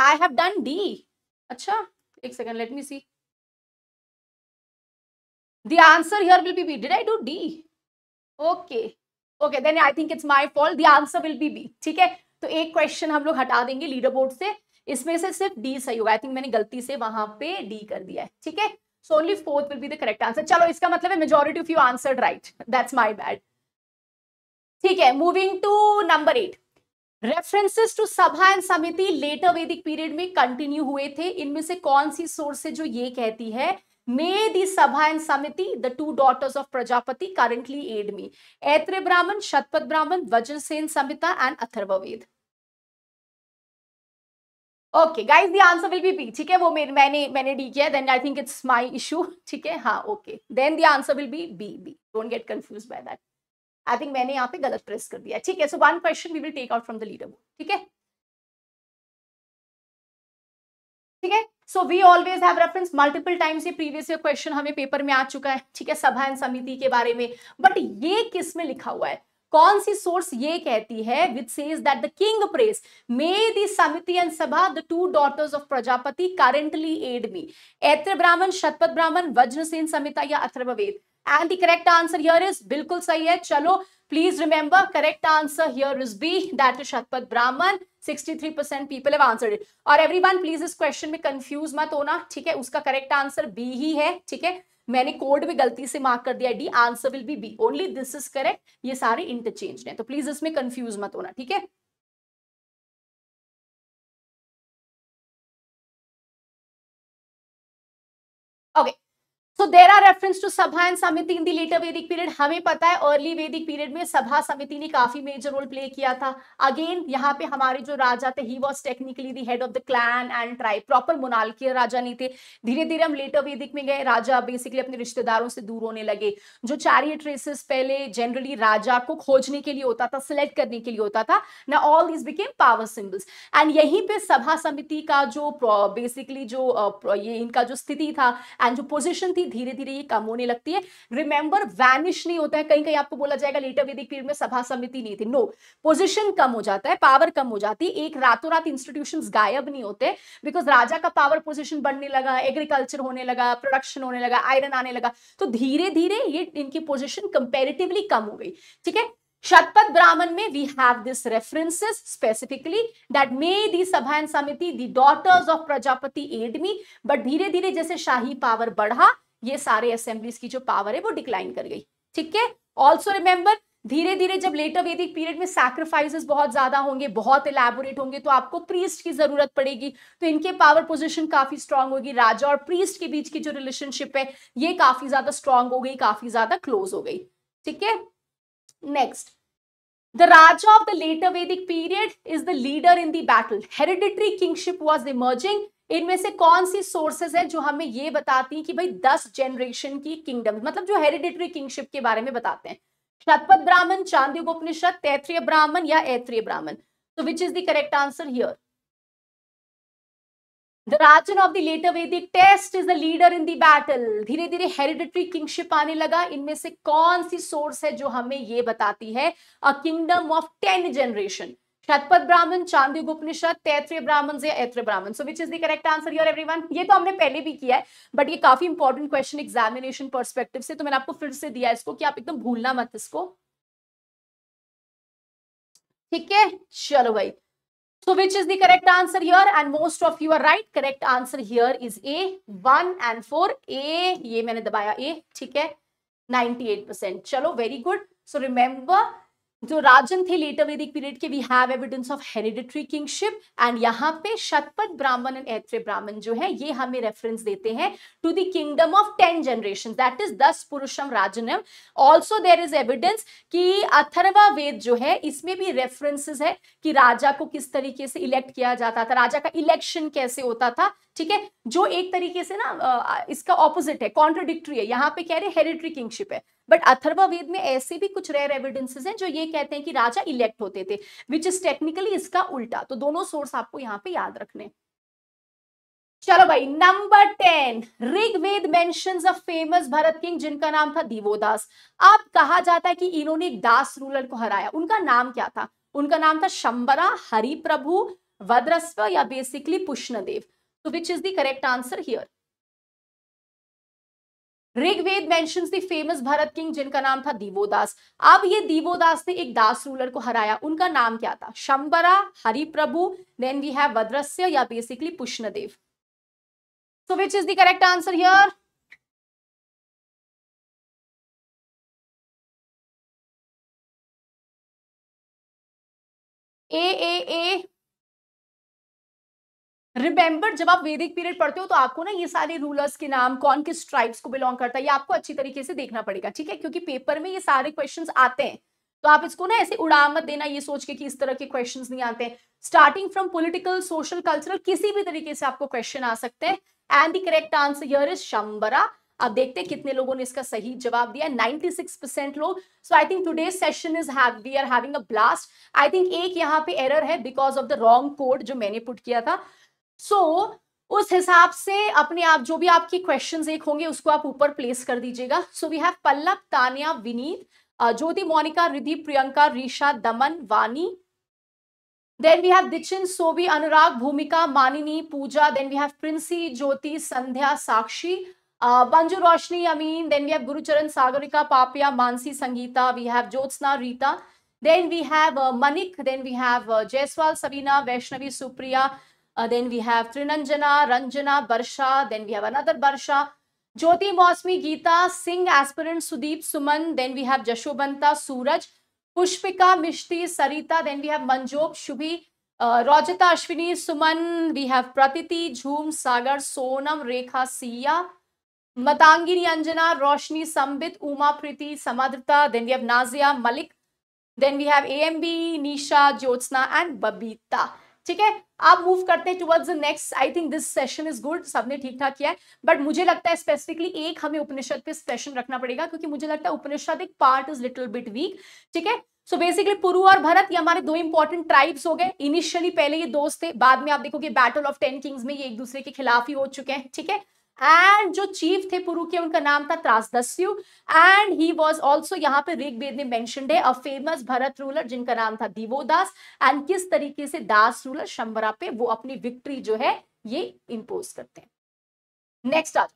I have done D अच्छा एक second let me see the answer here will be B did I do D okay okay then I think it's my fault the answer will be B ठीक है तो एक question हम लोग हटा देंगे लीडर बोर्ड से इसमें से सिर्फ डी सही होगा आई थिंक मैंने गलती से वहां पे डी कर दिया है ठीक है so only fourth will be the correct answer चलो इसका मतलब है majority of you answer right that's my bad ठीक है moving to number eight references to sabha and samiti later वैदिक पीरियड में कंटिन्यू हुए थे इनमें से कौन सी सोर्स है जो ये कहती है मे दी सभा एंड समिति the two daughters of Prajapati currently add me Aitareya Brahmana Shatapatha ब्राह्मण सेन संहिता and Atharvaveda okay guys the answer will be B ठीक है वो मेरे मैंने मैंने डी किया then I think it's my issue ठीक है हाँ okay then the answer will be B B don't get confuse by that I think मैंने यहाँ पे गलत प्रेस कर दिया ठीक है so one question we will take out from the leaderboard ठीक है ठीक है so we always have reference multiple times ये प्रीवियस ईयर क्वेश्चन हमें पेपर में आ चुका है ठीक है सभा एंड समिति के बारे में बट ये किस में लिखा हुआ है कौन सी सोर्स ये कहती है which says that the king press may the samiti and sabha the two daughters of Prajapati currently aid me Aitareya Brahmana Shatapatha Brahmana Vajasaneyi Samhita या Atharvaveda and the correct answer here is बिल्कुल सही है चलो please remember correct answer here is B that is Shatapatha Brahmana 63 people have answered it और everyone please इस question में confuse मत होना ठीक है उसका करेक्ट आंसर बी ही है ठीक है मैंने कोड में गलती से मार्क कर दिया D answer will be B only this is correct ये सारे इंटरचेंज हैं तो प्लीज इसमें कंफ्यूज मत होना ठीक है okay okay. So there are reference to sabha and samiti in the letter वैदिक पीरियड हमें पता है अर्ली वैदिक पीरियड में सभा समिति ने काफी मेजर रोल प्ले किया था अगेन यहाँ पे हमारे जो राजा थे he was technically the head of the clan and tribe proper मोनालकीय राजा नहीं थे धीरे धीरे हम लेटर वैदिक में गए राजा बेसिकली अपने रिश्तेदारों से दूर होने लगे जो चैरियट रेसेस पहले जनरली राजा को खोजने के लिए होता था सिलेक्ट करने के लिए होता था ना all this became power symbols and यहीं पे सभा समिति का जो बेसिकली जो ये इनका जो स्थिति था एंड जो पोजिशन थी धीरे धीरे ये कम होने लगती है रिमेंबर वैनिश नहीं होता है कहीं कहीं आपको बोला जाएगा लेटर वैदिक पीरियड में सभा समिति नहीं थी नो पोजिशन कम हो जाता है पावर कम हो जाती है एक रातों रात इंस्टीट्यूशन गायब नहीं होते बिकॉज राजा का पावर पोजिशन बढ़ने लगा एग्रीकल्चर होने लगा प्रोडक्शन होने लगा आयरन आने लगा तो धीरे धीरे ये इनकी पोजिशन कंपेरेटिवली कम हो गई ठीक है शतपथ ब्राह्मण में we have this references specifically that may the sabha samiti the daughters of Prajapati aid me but धीरे धीरे जैसे शाही पावर बढ़ा ये सारे असेंबलीज की जो पावर है वो डिक्लाइन कर गई ठीक है ऑल्सो रिमेंबर धीरे धीरे जब लेटर वेदिक पीरियड में सैक्रिफाइसेस बहुत ज्यादा होंगे बहुत इलेबोरेट होंगे तो आपको प्रीस्ट की जरूरत पड़ेगी तो इनके पावर पोजीशन काफी स्ट्रांग होगी राजा और प्रीस्ट के बीच की जो रिलेशनशिप है ये काफी ज्यादा स्ट्रांग हो गई काफी ज्यादा क्लोज हो गई ठीक है next the raja of the later Vedic period is the leader in battle hereditary kingship was emerging इनमें से कौन सी सोर्सेज है जो हमें ये बताती हैं कि भाई दस जनरेशन की किंगडम मतलब जो हेरिडेटरी किंगशिप के बारे में बताते हैं शतपथ ब्राह्मण चांदी उपनिषद तैत्रीय ब्राह्मण या ऐत्रीय ब्राह्मण तो which is the correct answer here the rajan of the later Vedic test is the leader in the battle धीरे धीरे हेरिडेटरी किंगशिप आने लगा इनमें से कौन सी सोर्स है जो हमें ये बताती है a kingdom of ten generation Shatapatha Brahmana चांदी उपनिषद तैत्रीय ब्राह्मण या Aitareya Brahmana so which is the correct answer your everyone ये तो हमने पहले भी किया है बट ये काफी इंपॉर्टेंट क्वेश्चन एग्जामिनेशन परस्पेक्टिव से तो मैंने आपको फिर से दिया इसको कि आप एकदम भूलना मत इसको ठीक है चलो भाई so which is the correct answer here and most of you are right correct answer here is a 1 and 4 a ye maine dabaya a theek hai 98% चलो वेरी गुड सो रिमेंबर जो राजन थे लेटर वैदिक period के we have evidence of hereditary kingship and यहाँ पे शतपथ ब्राह्मण and ऐत्रे ब्राह्मण जो है ये हमें रेफरेंस देते हैं to the kingdom of ten generation that is दस पुरुषम राजनम ऑल्सो देर इज एविडेंस कि अथर्वा वेद जो है इसमें भी रेफरेंसेस है कि राजा को किस तरीके से इलेक्ट किया जाता था राजा का इलेक्शन कैसे होता था ठीक है जो एक तरीके से ना इसका ऑपोजिट है कॉन्ट्रोडिक्ट्री है यहाँ पे कह रहे हेरिटरी किंगशिप है बट अथर्वेद में ऐसे भी कुछ रेयर एविडेंसेस हैं जो ये कहते हैं कि राजा इलेक्ट होते थे विच इज टेक्निकली इसका उल्टा तो दोनों सोर्स आपको यहाँ पे याद रखने चलो भाई number ten Rigveda mentions a famous Bharata king जिनका नाम था दीवोदास अब कहा जाता है कि इन्होंने दास रूलर को हराया उनका नाम क्या था उनका नाम था शंबरा हरिप्रभु वद्रस्व या बेसिकली पुष्णदेव तो which is the correct answer here Rigveda mentions the famous Bharata king जिनका नाम था दीवोदास अब ये दीवोदास ने एक दास रूलर को हराया उनका नाम क्या था Shambara Hariprabhu then we have वद्रस्य या बेसिकली पुष्णदेव so which is the correct answer here A A A remember जब आप वैदिक पीरियड पढ़ते हो तो आपको ना ये सारे रूलर्स के नाम कौन किस ट्राइब्स को बिलोंग करता है ये आपको अच्छी तरीके से देखना पड़ेगा ठीक है क्योंकि पेपर में ये सारे क्वेश्चन आते हैं तो आप इसको ना ऐसे उड़ा मत देना ये सोच के कि इस तरह के क्वेश्चन नहीं आते हैं starting from political social cultural किसी भी तरीके से आपको क्वेश्चन आ सकते हैं and the correct answer here is Shambara अब देखते हैं कितने लोगों ने इसका सही जवाब दिया 96 परसेंट लोग so I think today session is we are having a blast I think एक यहाँ पे एरर है because of the wrong code जो मैंने पुट किया था सो so, उस हिसाब से अपने आप जो भी आपकी क्वेश्चन एक होंगे उसको आप ऊपर प्लेस कर दीजिएगा so we have Pallav Tania Vineet Jyoti Monika Ridhi Priyanka Risha Daman Vani then we have दिचिन सोवी Anurag Bhumika Manini Puja then we have Princy Jyoti Sandhya Sakshi Banju Roshni Amin then we have Gurcharan Sagarika Papiya Mansi Sangeeta we have Jyotsna Rita then we have Manik then we have Jaiswal Sabina Vaishnavi Supriya Uh, then we have Trinanjana, Ranjana, Barsha. Then we have another Barsha. Jyoti Mosmi, Geeta, Singh, aspirant Sudeep, Suman. Then we have Jashobanta, Suraj, Pushpika, Mishti, Sarita. Then we have Manjob, Shubhi, uh, Rajita, Ashwini, Suman. We have Pratiti, jhum Sagar, Sonam, Rekha, Siya. Matangini, Anjana, Roshni, Sambit, Uma, Priti, Samadrita. Then we have Nazia, Malik. Then we have AMB, Nisha, Jyotsna and Babita. ठीक है आप move करते हैं towards the next I think this session is good सबने ठीक ठाक किया है बट मुझे लगता है स्पेसिफिकली एक हमें उपनिषद पे सेशन रखना पड़ेगा क्योंकि मुझे लगता है उपनिषद एक part is little bit weak ठीक है सो बेसिकली पुरु और भरत ये हमारे दो इंपॉर्टेंट ट्राइब्स हो गए इनिशियली पहले ये दोस्त थे बाद में आप देखोगे बैटल ऑफ टेन किंग्स में ये एक दूसरे के खिलाफ ही हो चुके हैं ठीक है एंड जो चीफ थे पुरु के उनका नाम था Trasadasyu and he was also यहाँ पे ऋग्वेद ने मेंशनड है अ फेमस भरत रूलर जिनका नाम था दिवोदास एंड किस तरीके से दास रूलर शंबरा पे वो अपनी विक्ट्री जो है ये इंपोज करते हैं नेक्स्ट आज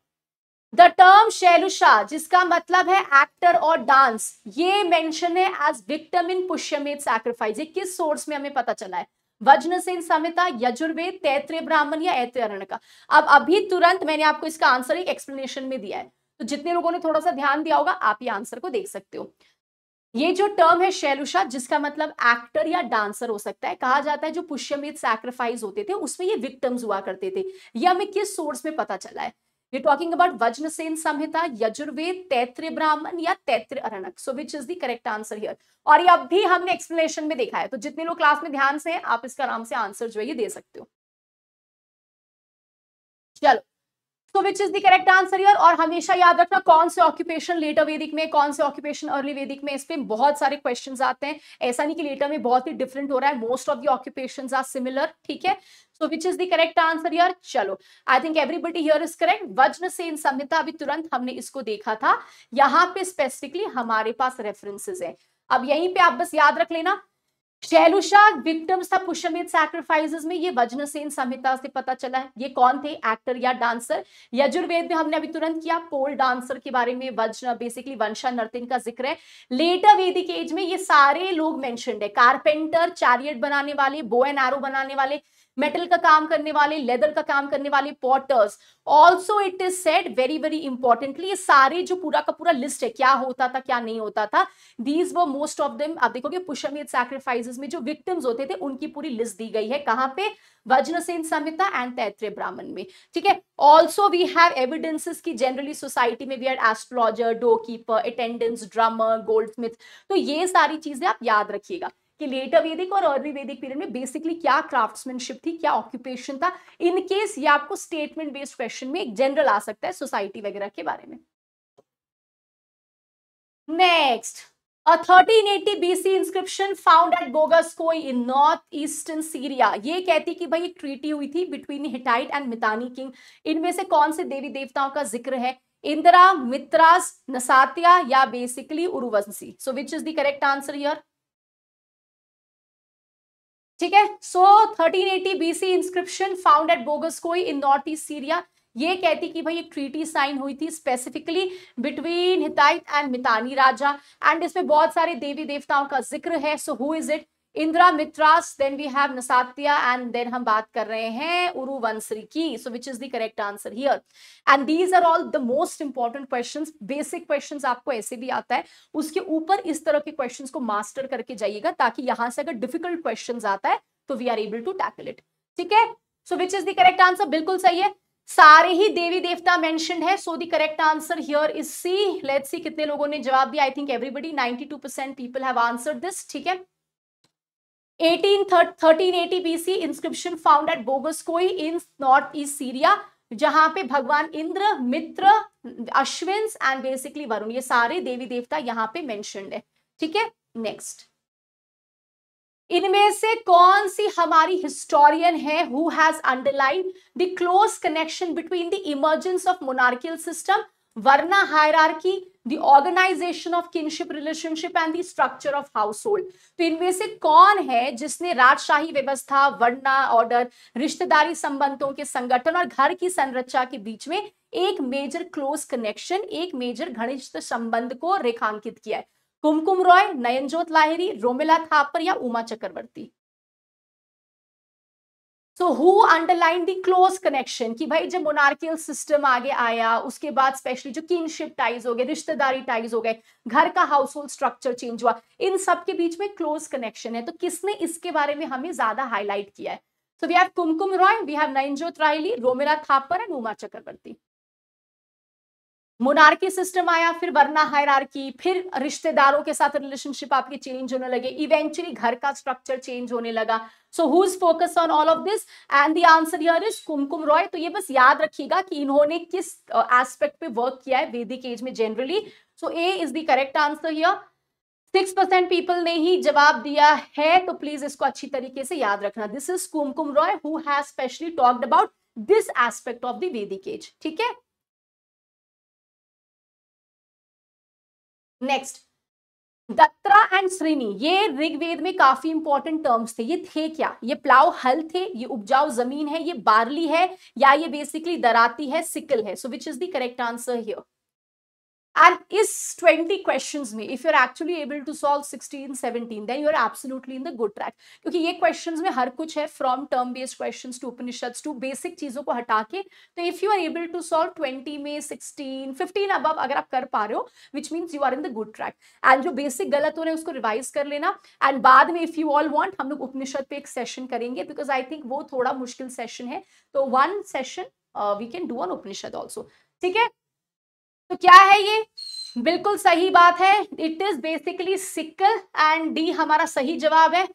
द टर्म शैलुषा जिसका मतलब है एक्टर और डांस ये मेंशन है एज विक्टम इन पुष्यमेद सैक्रिफाइस ये किस सोर्स में हमें पता चला है वज्रसेन संहिता यजुर्वेद तैत्रीय ब्राह्मण या ऐत्रेय का अब अभी तुरंत मैंने आपको इसका आंसर एक एक्सप्लेनेशन में दिया है तो जितने लोगों ने थोड़ा सा ध्यान दिया होगा आप ये आंसर को देख सकते हो ये जो टर्म है शैलुषा जिसका मतलब एक्टर या डांसर हो सकता है कहा जाता है जो पुष्यमित सैक्रिफाइस होते थे उसमें ये विक्टम्स हुआ करते थे ये हमें किस सोर्स में पता चला है We're talking about Vajrasen Samhita, Yajurved, Taitre Brahman या Taitre Aranak. So which is the correct answer here? और ये अब भी हमने एक्सप्लेनेशन में देखा है तो जितने लोग क्लास में ध्यान से हैं आप इसका आराम से आंसर जो है ये दे सकते हो चलो so which is the correct answer here और हमेशा याद रखना कौन से ऑक्यूपेशन लेटर वेदिक में कौन से ऑक्यूपेशन अर्ली वेदिक में इस पर बहुत सारे क्वेश्चन आते हैं ऐसा नहीं कि लेटर में बहुत ही डिफरेंट हो रहा है most of the occupation are similar ठीक है so which is the correct answer यार चलो I think everybody here is correct वज्र से इन संहिता अभी तुरंत हमने इसको देखा था यहाँ पे स्पेसिफिकली हमारे पास रेफरेंसेज है अब यहीं पे आप बस याद रख लेना शैलुषा विक्टम्स था पुष्यमित सैक्रिफाइसेस में ये वजनसेन संहिता से पता चला है ये कौन थे एक्टर या डांसर यजुर्वेद में हमने अभी तुरंत किया पोल डांसर के बारे में वजन बेसिकली वंशा नर्तिन का जिक्र है लेटर वेदिक एज में ये सारे लोग मेंशनड है कारपेंटर चैरियट बनाने वाले बो एंड एरो बनाने वाले मेटल का काम करने वाले लेदर का काम करने वाले potters also it is said very very importantly ये सारे जो पूरा का पूरा लिस्ट है क्या होता था क्या नहीं होता था दीज वो मोस्ट ऑफ देम आप देखोगे पुष्यमित सैक्रिफाइसेस में जो विक्टिम्स होते थे उनकी पूरी लिस्ट दी गई है कहाँ पे वज्रसेन संहिता एंड तैत्र ब्राह्मण में ठीक है ऑल्सो वी हैव एविडेंसेस की जनरली सोसाइटी में we are astrologer door keeper attendance drummer gold तो ये सारी चीजें आप याद रखिएगा कि लेटर वेदिक और अर्ली वेदिक पीरियड में बेसिकली क्या क्राफ्ट्समैनशिप थी क्या ऑक्यूपेशन था इन केस ये आपको स्टेटमेंट बेस्ड क्वेश्चन में एक जनरल आ सकता है सोसाइटी वगैरह के बारे में next A 1380 BC inscription found at in north eastern Syria ये कहती कि भाई एक ट्रीटी हुई थी between Hittite and Mitanni king इनमें से कौन से देवी देवताओं का जिक्र है इंदिरा मित्रास नसातिया या बेसिकली उर्वंशी so which is the correct answer यर ठीक है so B BC inscription found at Boghazkoy in north east Syria ये कहती कि भाई एक ट्रीटी साइन हुई थी specifically between Hittite and Mitanni राजा एंड इसमें बहुत सारे देवी देवताओं का जिक्र है so who is it Indra Mitras then we have Nasatya and then हम बात कर रहे हैं उरु वंसरी की सो which is the correct answer here and these are all the most important questions basic questions आपको ऐसे भी आता है उसके ऊपर इस तरह के क्वेश्चंस को मास्टर करके जाइएगा ताकि यहां से अगर डिफिकल्ट क्वेश्चन आता है तो we are able to tackle it ठीक है so which is the correct answer बिल्कुल सही है सारे ही देवी देवता मेंशन है so the correct answer here is C let's see कितने लोगों ने जवाब दिया I think everybody two percent people have answer this ठीक है eighteen thirteen eighty BC inscription found at Boghazkoy in north east Syria जहां पे भगवान इंद्र मित्र अश्विन एंड बेसिकली वरुण ये सारे देवी देवता यहाँ पे मैंशन है ठीक है नेक्स्ट इनमें से कौन सी हमारी हिस्टोरियन है who has underline the close connection between the emergence of monarchical system varna hierarchy, the organization of kinship relationship and the structure of household. तो इनमें से कौन है जिसने राजशाही व्यवस्था वर्णा ऑर्डर रिश्तेदारी संबंधों के संगठन और घर की संरचना के बीच में एक मेजर क्लोज कनेक्शन एक मेजर घनिष्ठ संबंध को रेखांकित किया है कुमकुम रॉय नयनजोत लाहिरी रोमिला थापर या Uma Chakravarti so who underline the close connection कि भाई जब मोनार्कियल सिस्टम आगे आया उसके बाद स्पेशली जो किनशिप टाइज हो गए रिश्तेदारी टाइज हो गए घर का हाउस होल्ड स्ट्रक्चर चेंज हुआ इन सब के बीच में क्लोज कनेक्शन है तो किसने इसके बारे में हमें ज्यादा हाईलाइट किया है so we have Kumkum Roy we have Nayanjot Lahiri Romila Thapar and Uma Chakravarti monarchy system आया फिर वरना हायरार्की फिर रिश्तेदारों के साथ रिलेशनशिप आपके चेंज होने लगे इवेंचुअली घर का स्ट्रक्चर चेंज होने लगा so who is focus on all of this and the answer here is Kumkum Roy तो ये बस याद रखिएगा कि इन्होंने किस एस्पेक्ट पे वर्क किया है वेदिक एज में generally so A is the correct answer here six percent people ने ही जवाब दिया है तो प्लीज इसको अच्छी तरीके से याद रखना this is Kumkum Roy who has specially talked about this aspect of the Vedic age ठीक है नेक्स्ट दत्रा एंड श्रीनी ये ऋग्वेद में काफी इंपॉर्टेंट टर्म्स थे ये थे क्या ये प्लाव हल थे ये उपजाऊ जमीन है ये बार्ली है या ये बेसिकली दराती है सिकल है so which is the correct answer here And is 20 questions में if you're actually able to solve 16, 17, then you're absolutely in the good track. क्योंकि ये questions में हर कुछ है from term based questions to Upanishad to basic चीजों को हटा के तो if you are able to solve 20 में 16, 15 above अगर आप कर पा रहे हो which means you are in the good track. And जो basic गलत हो रहे हैं उसको revise कर लेना and बाद में if you all want हम लोग उपनिषद पे एक session करेंगे because I think वो थोड़ा मुश्किल session है तो one session uh, we can do on Upanishad also. ठीक है तो क्या है ये बिल्कुल सही बात है it is basically sickle and D हमारा सही जवाब है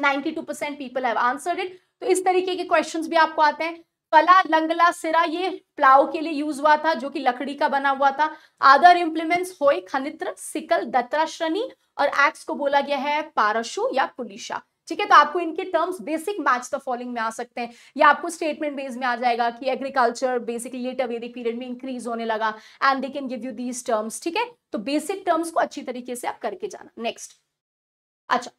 92 percent people have answered it तो इस तरीके के क्वेश्चंस भी आपको आते हैं पला लंगला सिरा ये प्लाव के लिए यूज हुआ था जो कि लकड़ी का बना हुआ था अदर इम्प्लीमेंट्स होए खनित्र सिकल दत्राश्रनी और एक्स को बोला गया है पारशु या पुलिशा ठीक है तो आपको इनके terms basic match the following में आ सकते हैं या आपको स्टेटमेंट बेस में आ जाएगा कि एग्रीकल्चर बेसिकली लेटर वैदिक पीरियड में इंक्रीज होने लगा and they can give you these terms ठीक है तो बेसिक टर्म्स को अच्छी तरीके से आप करके जाना नेक्स्ट अच्छा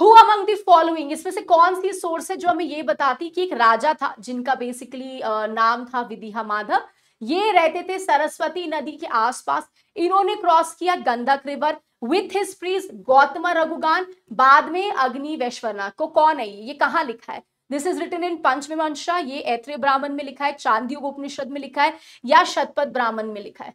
हु अमंग दी फॉलोइंग इसमें से कौन सी सोर्स है जो हमें ये बताती कि एक राजा था जिनका बेसिकली नाम था विदिहा माधव ये रहते थे सरस्वती नदी के आसपास इन्होंने क्रॉस किया Gandak river with his priest Gautam Rahugana बाद में अग्नि वैश्वरनाथ को कौन है ये कहाँ लिखा है दिस इज रिटन इन पंचमीमांशा ये ऐत्रेय ब्राह्मण में लिखा है चांदी उपनिषद में लिखा है या शतपथ ब्राह्मण में लिखा है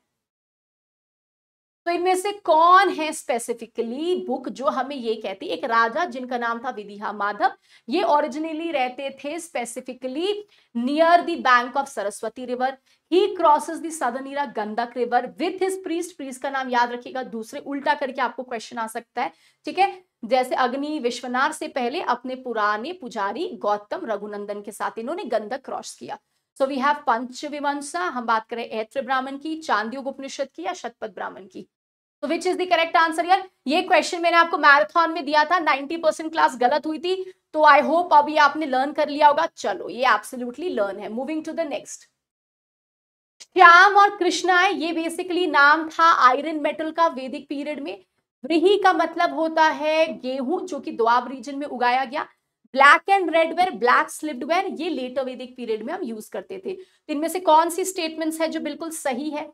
तो इनमें से कौन है स्पेसिफिकली बुक जो हमें ये कहती एक राजा जिनका नाम था विदिहा माधव ये ओरिजिनली रहते थे specifically near the bank of Saraswati river he crosses the Sadanira Gandak river with his priest priest का नाम याद रखिएगा दूसरे उल्टा करके आपको क्वेश्चन आ सकता है ठीक है जैसे अग्नि विश्वनाथ से पहले अपने पुराने पुजारी गौतम रघुनंदन के साथ इन्होंने गंदक क्रॉस किया सो वी हैव पंच हम बात करें ऐत्र ब्राह्मण की चांदी उपनिषद की या शतपथ ब्राह्मण की which is the correct answer यार ये क्वेश्चन मैंने आपको मैराथन में दिया था 90 परसेंट क्लास गलत हुई थी तो आई होप अब ये आपने लर्न कर लिया होगा चलो ये एब्सोल्युटली लर्न है moving to the next Shyam और कृष्णा ये बेसिकली नाम था आयरन मेटल का वेदिक पीरियड में व्रीही का मतलब होता है गेहूं जो कि दुआब रीजन में उगाया गया black and red ware black slipped ware ये लेटर वेदिक पीरियड में हम यूज करते थे तो इनमें से कौन सी स्टेटमेंट्स है जो बिल्कुल सही है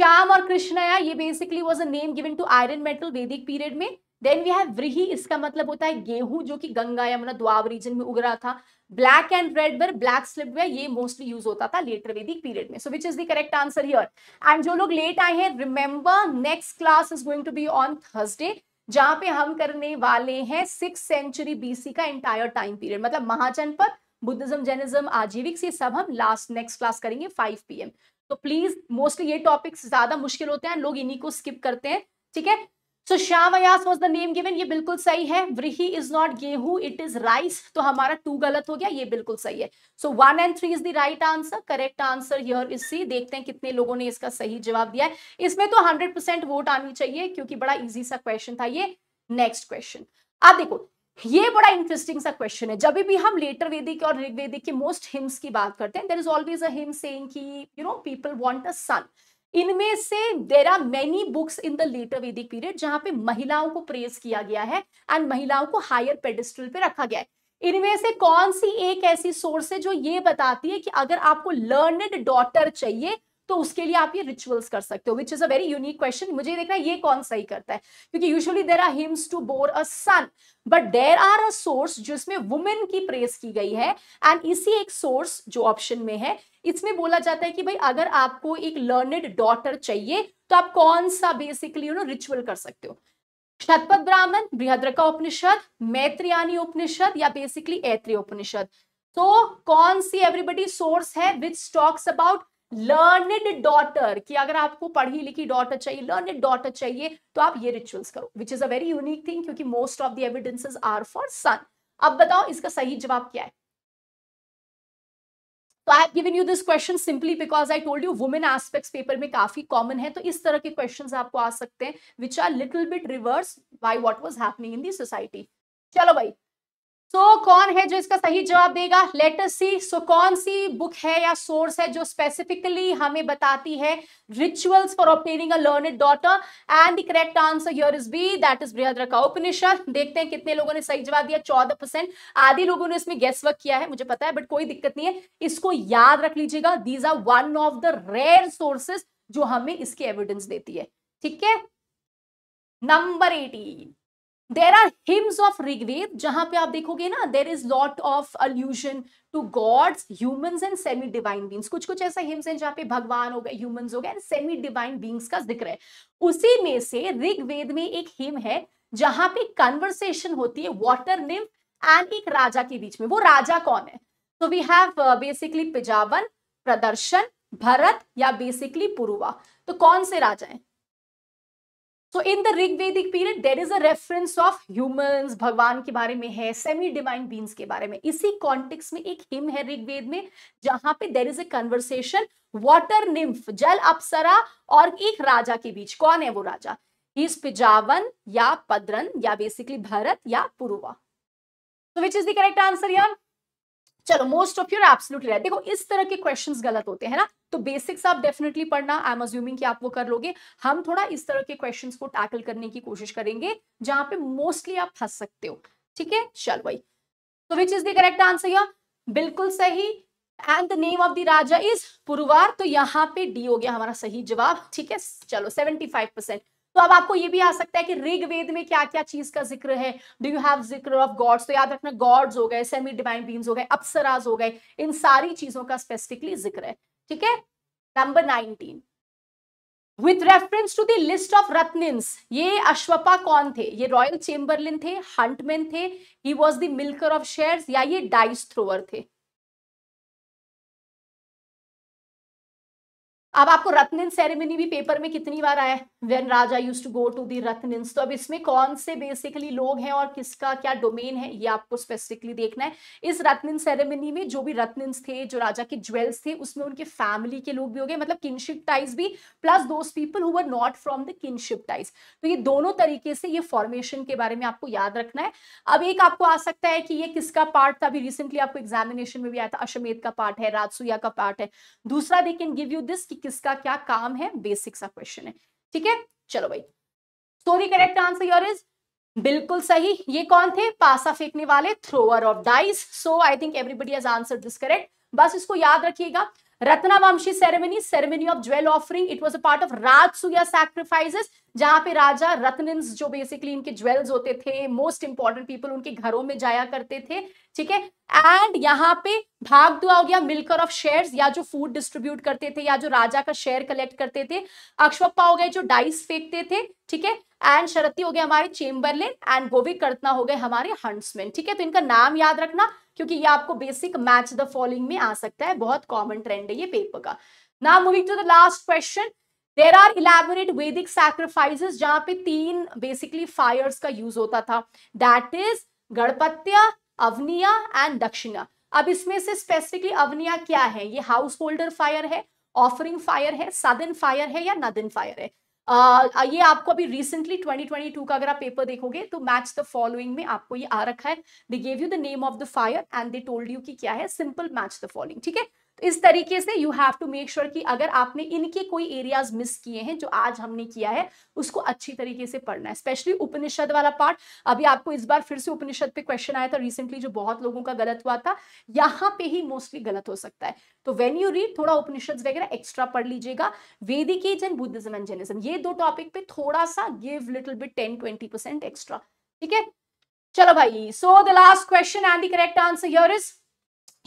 श्याम और कृष्णया ये basically was a name given to iron metal Vedic period में देन वी हैव व्रीही इसका मतलब होता है गेहूं जो कि गंगा यमुना द्वाब रीजन में उग रहा था black and red ware black slip slipware ये मोस्टली यूज होता था लेटर वेदिक पीरियड में so which is the correct answer here and जो लोग लेट आए हैं remember next class is going to be on Thursday जहां पे हम करने वाले हैं सिक्स सेंचुरी बीसी का एंटायर टाइम पीरियड मतलब महाजनपद बुद्धिज्म जैनिज्म आजीविक्स ये सब हम लास्ट नेक्स्ट क्लास करेंगे 5 पीएम तो प्लीज मोस्टली ये टॉपिक्स ज्यादा मुश्किल होते हैं लोग इन्हीं को स्किप करते हैं ठीक है सो श्यास वॉज द नेम गिवन ये बिल्कुल सही है व्रीही इज नॉट गेहू इट इज राइस तो हमारा टू गलत हो गया ये बिल्कुल सही है so one and three is the right answer correct answer here is C देखते हैं कितने लोगों ने इसका सही जवाब दिया है इसमें तो हंड्रेड परसेंट वोट आनी चाहिए क्योंकि बड़ा इजी सा क्वेश्चन था ये नेक्स्ट क्वेश्चन अब देखो ये बड़ा इंटरेस्टिंग सा क्वेश्चन है जब भी हम लेटर वेदिक और ऋग्वेदिक के मोस्ट हिम्स की बात करते हैं there is always um saying कि you know people want a son इनमें से there are many books in the later Vedic period जहां पे महिलाओं को प्रेस किया गया है एंड महिलाओं को हायर पेडिस्टल पे रखा गया है इनमें से कौन सी एक ऐसी सोर्स है जो ये बताती है कि अगर आपको लर्नड डॉटर चाहिए तो उसके लिए आप ये रिचुअल्स कर सकते हो which is a very unique question मुझे देखना ये कौन सही करता है क्योंकि usually there are hymns to bore a son but there are a source जिसमें वुमेन की प्रेस की गई है एंड इसी एक सोर्स जो ऑप्शन में है इसमें बोला जाता है कि भाई अगर आपको एक लर्नेड डॉटर चाहिए तो आप कौन सा बेसिकली यू नो रिचुअल कर सकते हो शतपथ ब्राह्मण बृहद्रका उपनिषद मैत्रियानी उपनिषद या बेसिकली ऐत्री उपनिषद तो कौन सी एवरीबडी सोर्स है which talks about learned daughter कि अगर आपको पढ़ी लिखी डॉटर चाहिए लर्नेड डॉटर चाहिए तो आप ये रिचुअल्स करो which is a very unique thing क्योंकि most of the evidences are for son अब बताओ इसका सही जवाब क्या है तो I have given you this question simply because I told you women aspects paper में काफी कॉमन है तो इस तरह के क्वेश्चन आपको आ सकते हैं which are little bit reverse by what was happening in the society चलो भाई सो तो so, कौन है जो इसका सही जवाब देगा लेटर सी सो कौन सी बुक है या सोर्स है जो स्पेसिफिकली हमें बताती है rituals for obtaining a learned daughter and the correct answer here is B that is Brihadaranyaka Upanishad देखते हैं कितने लोगों ने सही जवाब दिया चौदह परसेंट आधे लोगों ने इसमें गेस वर्क किया है मुझे पता है बट कोई दिक्कत नहीं है इसको याद रख लीजिएगा these are one of the rare sources जो हमें इसकी एविडेंस देती है ठीक है number eighteen there are hymns of Rigveda जहां पे आप देखोगे ना there is lot of allusion to gods humans and semi divine beings कुछ कुछ ऐसे हिम्स हैं जहां पे भगवान हो गए ह्यूमंस हो गए एंड सेमी डिवाइन बींग्स का जिक्र है उसी में से ऋग्वेद में एक हिम है जहां पे कन्वर्सेशन होती है वॉटर निम एंड एक राजा के बीच में वो राजा कौन है तो वी हैव बेसिकली पिजावन प्रदर्शन भरत या बेसिकली पुरुवा तो कौन से राजा हैं so in the Rig period there is a reference of humans भगवान के बारे में है सेमी डिवाइन बींग्स के बारे में इसी कॉन्टेक्स में एक हिम है ऋग्वेद में जहां पे there is a conversation water nymph जल अप्सरा और एक राजा के बीच कौन है वो राजा इज पिजावन या पद्रन या बेसिकली भरत या Pururava so which is the correct answer here चलो most of your absolute right देखो इस तरह के क्वेश्चंस गलत होते हैं ना तो बेसिक्स आप डेफिनेटली पढ़ना आई एम अज्यूमिंग कि आप वो कर लोगे हम थोड़ा इस तरह के क्वेश्चंस को टैकल करने की कोशिश करेंगे जहां पे मोस्टली आप फंस सकते हो ठीक है चल भाई तो which is the correct answer यार बिल्कुल सही and the name of the राजा इज पुरवार तो यहाँ पे डी हो गया हमारा सही जवाब ठीक है चलो सेवेंटी फाइव परसेंट तो अब आपको ये भी आ सकता है कि ऋग्वेद वेद में क्या क्या चीज का जिक्र है डू यू हैव जिक्र ऑफ गॉड्स तो याद रखना गॉड्स हो गए सेमी डिवाइन बीन्स हो गए अप्सराज हो गए इन सारी चीजों का स्पेसिफिकली जिक्र है ठीक है number nineteen with reference to the list of Ratnins, ये अश्वपा कौन थे ये रॉयल चेम्बरलिन थे हंटमैन थे he was the milker of शेयर या ये डाइस थ्रोअर थे अब आपको रत्निन सेरेमनी भी पेपर में कितनी बार आया है वेन राजा use to go to the ratnins तो अब इसमें कौन से बेसिकली लोग हैं और किसका क्या डोमेन है ये आपको स्पेसिफिकली देखना है इस रत्न सेरेमनी में जो भी रत्न थे जो राजा के ज्वेल्स थे उसमें उनके फैमिली के लोग भी हो गए मतलब किनशिप टाइज भी प्लस दोज पीपल हुआ not from the kinship ties तो ये दोनों तरीके से ये फॉर्मेशन के बारे में आपको याद रखना है अब एक आपको आ सकता है कि ये किसका पार्ट था अभी रिसेंटली आपको एग्जामिनेशन में भी आया था अशमेद का पार्ट है राजसुया का पार्ट है दूसरा they can give you this कि किसका क्या काम है बेसिक सा क्वेश्चन है ठीक है चलो भाई sorry correct answer your is बिल्कुल सही ये कौन थे पासा फेंकने वाले thrower of dice so I think everybody as answer this correct बस इसको याद रखिएगा रत्नावंशी ceremony ceremony of jewel offering it was a part of Rajasuya sacrifices जहां पे राजा रत्न जो बेसिकली इनके ज्वेल्स होते थे मोस्ट इंपॉर्टेंट पीपल उनके घरों में जाया करते थे ठीक है एंड यहाँ पे भाग दुआ हो गया मिलकर ऑफ शेयर्स या जो फूड डिस्ट्रीब्यूट करते थे या जो राजा का शेयर कलेक्ट करते थे अक्षवप्पा हो गए जो डाइस फेंकते थे ठीक है एंड शरती हो गए हमारे चेम्बरलेन एंड गोविकर्तना करतना हो गए हमारे हंट्समैन ठीक है तो इनका नाम याद रखना क्योंकि ये आपको बेसिक मैच द फॉलोइंग में आ सकता है बहुत कॉमन ट्रेंड है ये पेपर का now moving to the last question there are elaborate Vedic sacrifices जहां पे तीन बेसिकली फायर्स का यूज होता था that is Garhapatya Ahavaniya and Dakshina अब इसमें से स्पेसिफिकली अवनिया क्या है ये हाउस होल्डर फायर है ऑफरिंग फायर है सदन फायर है या नदन फायर है आ, ये आपको अभी रिसेंटली 2022 का अगर आप पेपर देखोगे तो मैच द फॉलोइंग में आपको ये आ रखा है they gave you the name of the fire and they told you कि क्या है सिंपल मैच द फॉलोइंग ठीक है इस तरीके से you have to make sure कि अगर आपने इनके कोई एरियाज मिस किए हैं जो आज हमने किया है उसको अच्छी तरीके से पढ़ना है स्पेशली उपनिषद वाला पार्ट अभी आपको इस बार फिर से उपनिषद पे क्वेश्चन आया था रिसेंटली जो बहुत लोगों का गलत हुआ था यहाँ पे ही मोस्टली गलत हो सकता है तो वेन यू रीड थोड़ा उपनिषद वगैरह एक्स्ट्रा पढ़ लीजिएगा Vedic age and Buddhism and Jainism ये दो टॉपिक पे थोड़ा सा give little bit ten twenty percent extra ठीक है चलो भाई so the last question and the correct answer here is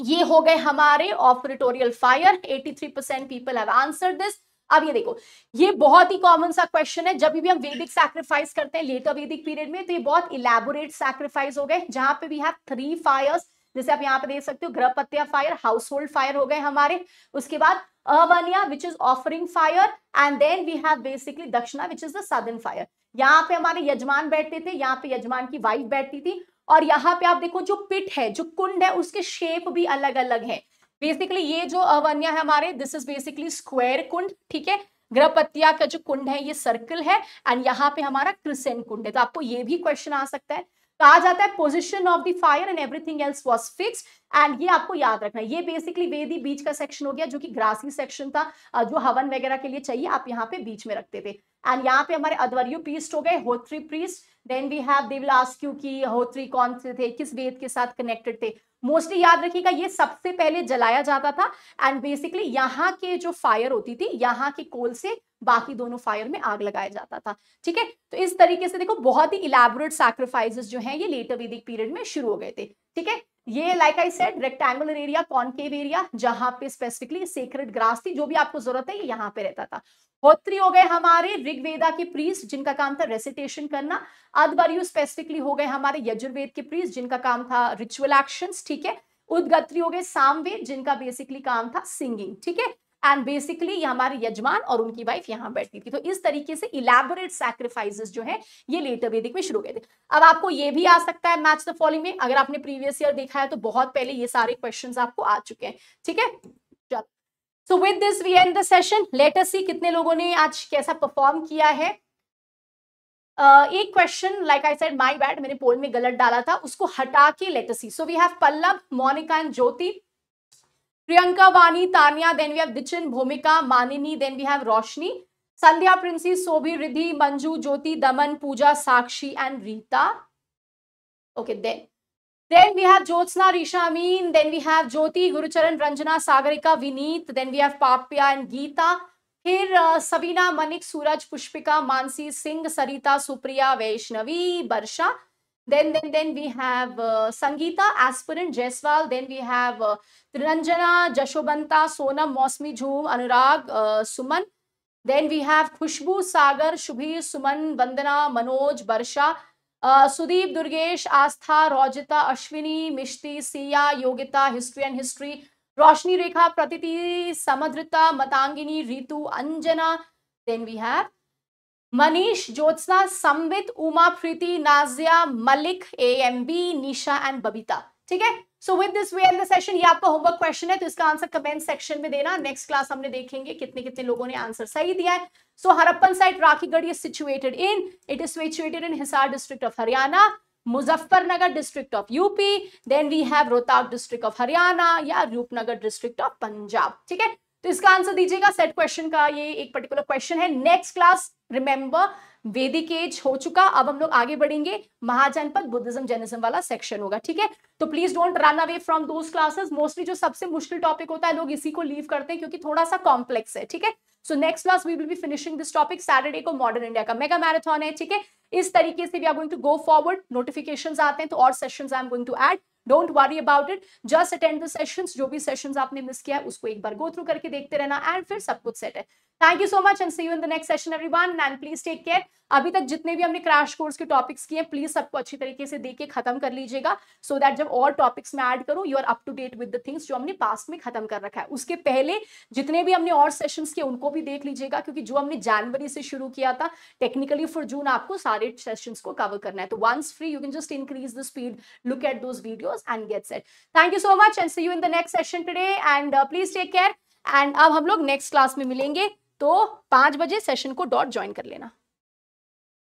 ये हो गए हमारे ऑपरेटोरियल fire 83 percent people have answer this अब ये देखो ये बहुत ही कॉमन सा क्वेश्चन है जब भी हम वैदिक सैक्रिफाइस करते हैं लेटर वैदिक पीरियड में तो ये बहुत इलेबोरेट सैक्रिफाइस हो गए जहां पे वी हैव थ्री फायर्स जैसे आप यहाँ पे देख सकते हो पत्या फायर हाउस होल्ड फायर हो गए हमारे उसके बाद Ahavaniya which is offering fire and then we have basically Dakshina which is the southern fire यहाँ पे हमारे यजमान बैठते थे यहाँ पे यजमान की वाइफ बैठती थी और यहाँ पे आप देखो जो पिट है जो कुंड है उसके शेप भी अलग अलग है बेसिकली ये जो अवन्या है हमारे this is basically square kund ठीक है ग्रहपतिया का जो कुंड है ये सर्कल है एंड यहाँ पे हमारा क्रिसेंट कुंड है तो आपको ये भी क्वेश्चन आ सकता है तो आ जाता है position of the fire and everything else was fix and ये आपको याद रखना है ये बेसिकली वेदी बीच का सेक्शन हो गया जो कि ग्रासी सेक्शन था जो हवन वगैरह के लिए चाहिए आप यहाँ पे बीच में रखते थे एंड यहाँ पे हमारे अधवरियो पीस्ट हो गए Hotri priest then we have they will ask you Hotri कौन से थे किस वेद के साथ कनेक्टेड थे मोस्टली याद रखिएगा ये सबसे पहले जलाया जाता था एंड बेसिकली यहाँ के जो फायर होती थी यहाँ के कोल से बाकी दोनों फायर में आग लगाया जाता था ठीक है तो इस तरीके से देखो बहुत ही इलेबोरेट सैक्रिफाइसेस जो हैं ये लेटर वैदिक पीरियड में शुरू हो गए थे ठीक है ये like I said rectangular area concave area जहां पे स्पेसिफिकली सेक्रेट ग्रास थी जो भी आपको जरूरत है ये यहाँ पे रहता था होत्री हो गए हमारे ऋग्वेदा के प्रीस जिनका काम था रेसिटेशन करना अदबरयु स्पेसिफिकली हो गए हमारे यजुर्वेद के प्रीस जिनका काम था रिचुअल एक्शन ठीक है उदगत्री हो गए सामवेद जिनका बेसिकली काम था सिंगिंग ठीक है एंड बेसिकली ये हमारे यजमान और उनकी वाइफ यहाँ बैठती थी तो इस तरीके से इलेबोरेट सैक्रिफाइसेस जो है ये लेटर वेदिक में शुरू हो गए थे अब आपको ये भी आ सकता है मैच द फॉलोइंग में अगर आपने प्रीवियस ईयर देखा है तो बहुत पहले ये सारे क्वेश्चन आपको आ चुके हैं ठीक है so with this we end the session let us see कितने लोगों ने आज कैसा परफॉर्म किया है uh, एक question like I said my bad मैंने पोल में गलत डाला था उसको हटा के let us see so we have Pallav Monika and Jyoti Priyanka Vani Tania then we have Dichan Bhumika Manini then we have Roshni Sandhya Princy Sobhi Ridhi Manju Jyoti Daman Pooja Sakshi and Rita okay then Then we have Jyotsna Rishameen. Then we have Jyoti, Gurucharan, Ranjana, Sagarika, Vineet. Then we have Papya and Geeta. फिर Sabina Manik Suraj Pushpika Mansi Singh Sarita Supriya Vaishnavi Varsha then then then we have uh, sangeeta aspirant jaiswal then we have uh, triranjana jashobanta sonam mosmi jhoom anurag uh, suman then we have khushbu sagar shubhir suman vandana manoj barsha Sudeep Durgesh Astha Rojita Ashwini Mishti Siya Yogita history and history Roshni Rekha Pratiti Samadrita Matangini Ritu Anjana then we have Manish Jyotsna Samvit Uma Preeti Nazia Malik A M B Nisha and Babita ठीक है so with this we end the session ये आपका homework question है तो इसका answer comment section में देना next class हमने देखेंगे कितने कितने लोगों ने आंसर सही दिया है so Harappan site Rakhigarhi is situated in it is situated in Hisar district of Haryana Muzaffarnagar district of UP then we have Rohtak district of Haryana या रूपनगर डिस्ट्रिक्ट ऑफ पंजाब ठीक है तो इसका आंसर दीजिएगा सेट क्वेश्चन का ये एक पर्टिकुलर क्वेश्चन है next class remember Vedic age हो चुका अब हम लोग आगे बढ़ेंगे महाजनपद बुद्धिज्म जैनिज्म वाला सेक्शन होगा ठीक है तो please don't run away from those classes mostly जो सबसे मुश्किल टॉपिक होता है लोग इसी को लीव करते हैं क्योंकि थोड़ा सा कॉम्प्लेक्स है ठीक है so next class we will be finishing this topic Saturday को मॉडर्न इंडिया का मेगा मैराथन है ठीक है इस तरीके से we are going to go forward notification आते हैं तो और session I am going to add don't worry about it just attend the session जो भी सेशन आपने मिस किया है उसको एक बार गो थ्रू करके देखते रहना एंड फिर सब कुछ सेट है thank you so much and see you in the next session everyone and please take care अभी तक जितने भी हमने क्रैश कोर्स के टॉपिक्स किए हैं प्लीज सबको अच्छी तरीके से देख के खत्म कर लीजिएगा सो दैट जब और टॉपिक्स में ऐड करूं you are up to date with the things जो हमने पास्ट में खत्म कर रखा है उसके पहले जितने भी हमने और सेशंस किए उनको भी देख लीजिएगा क्योंकि जो हमने जनवरी से शुरू किया था टेक्निकली फॉर जून आपको सारे सेशन को कवर करना है तो once free you can just increase the speed look at those videos and get set thank you so much and see you in the next session today and please take care and अब हम लोग next class में मिलेंगे तो पांच बजे session co dot join कर लेना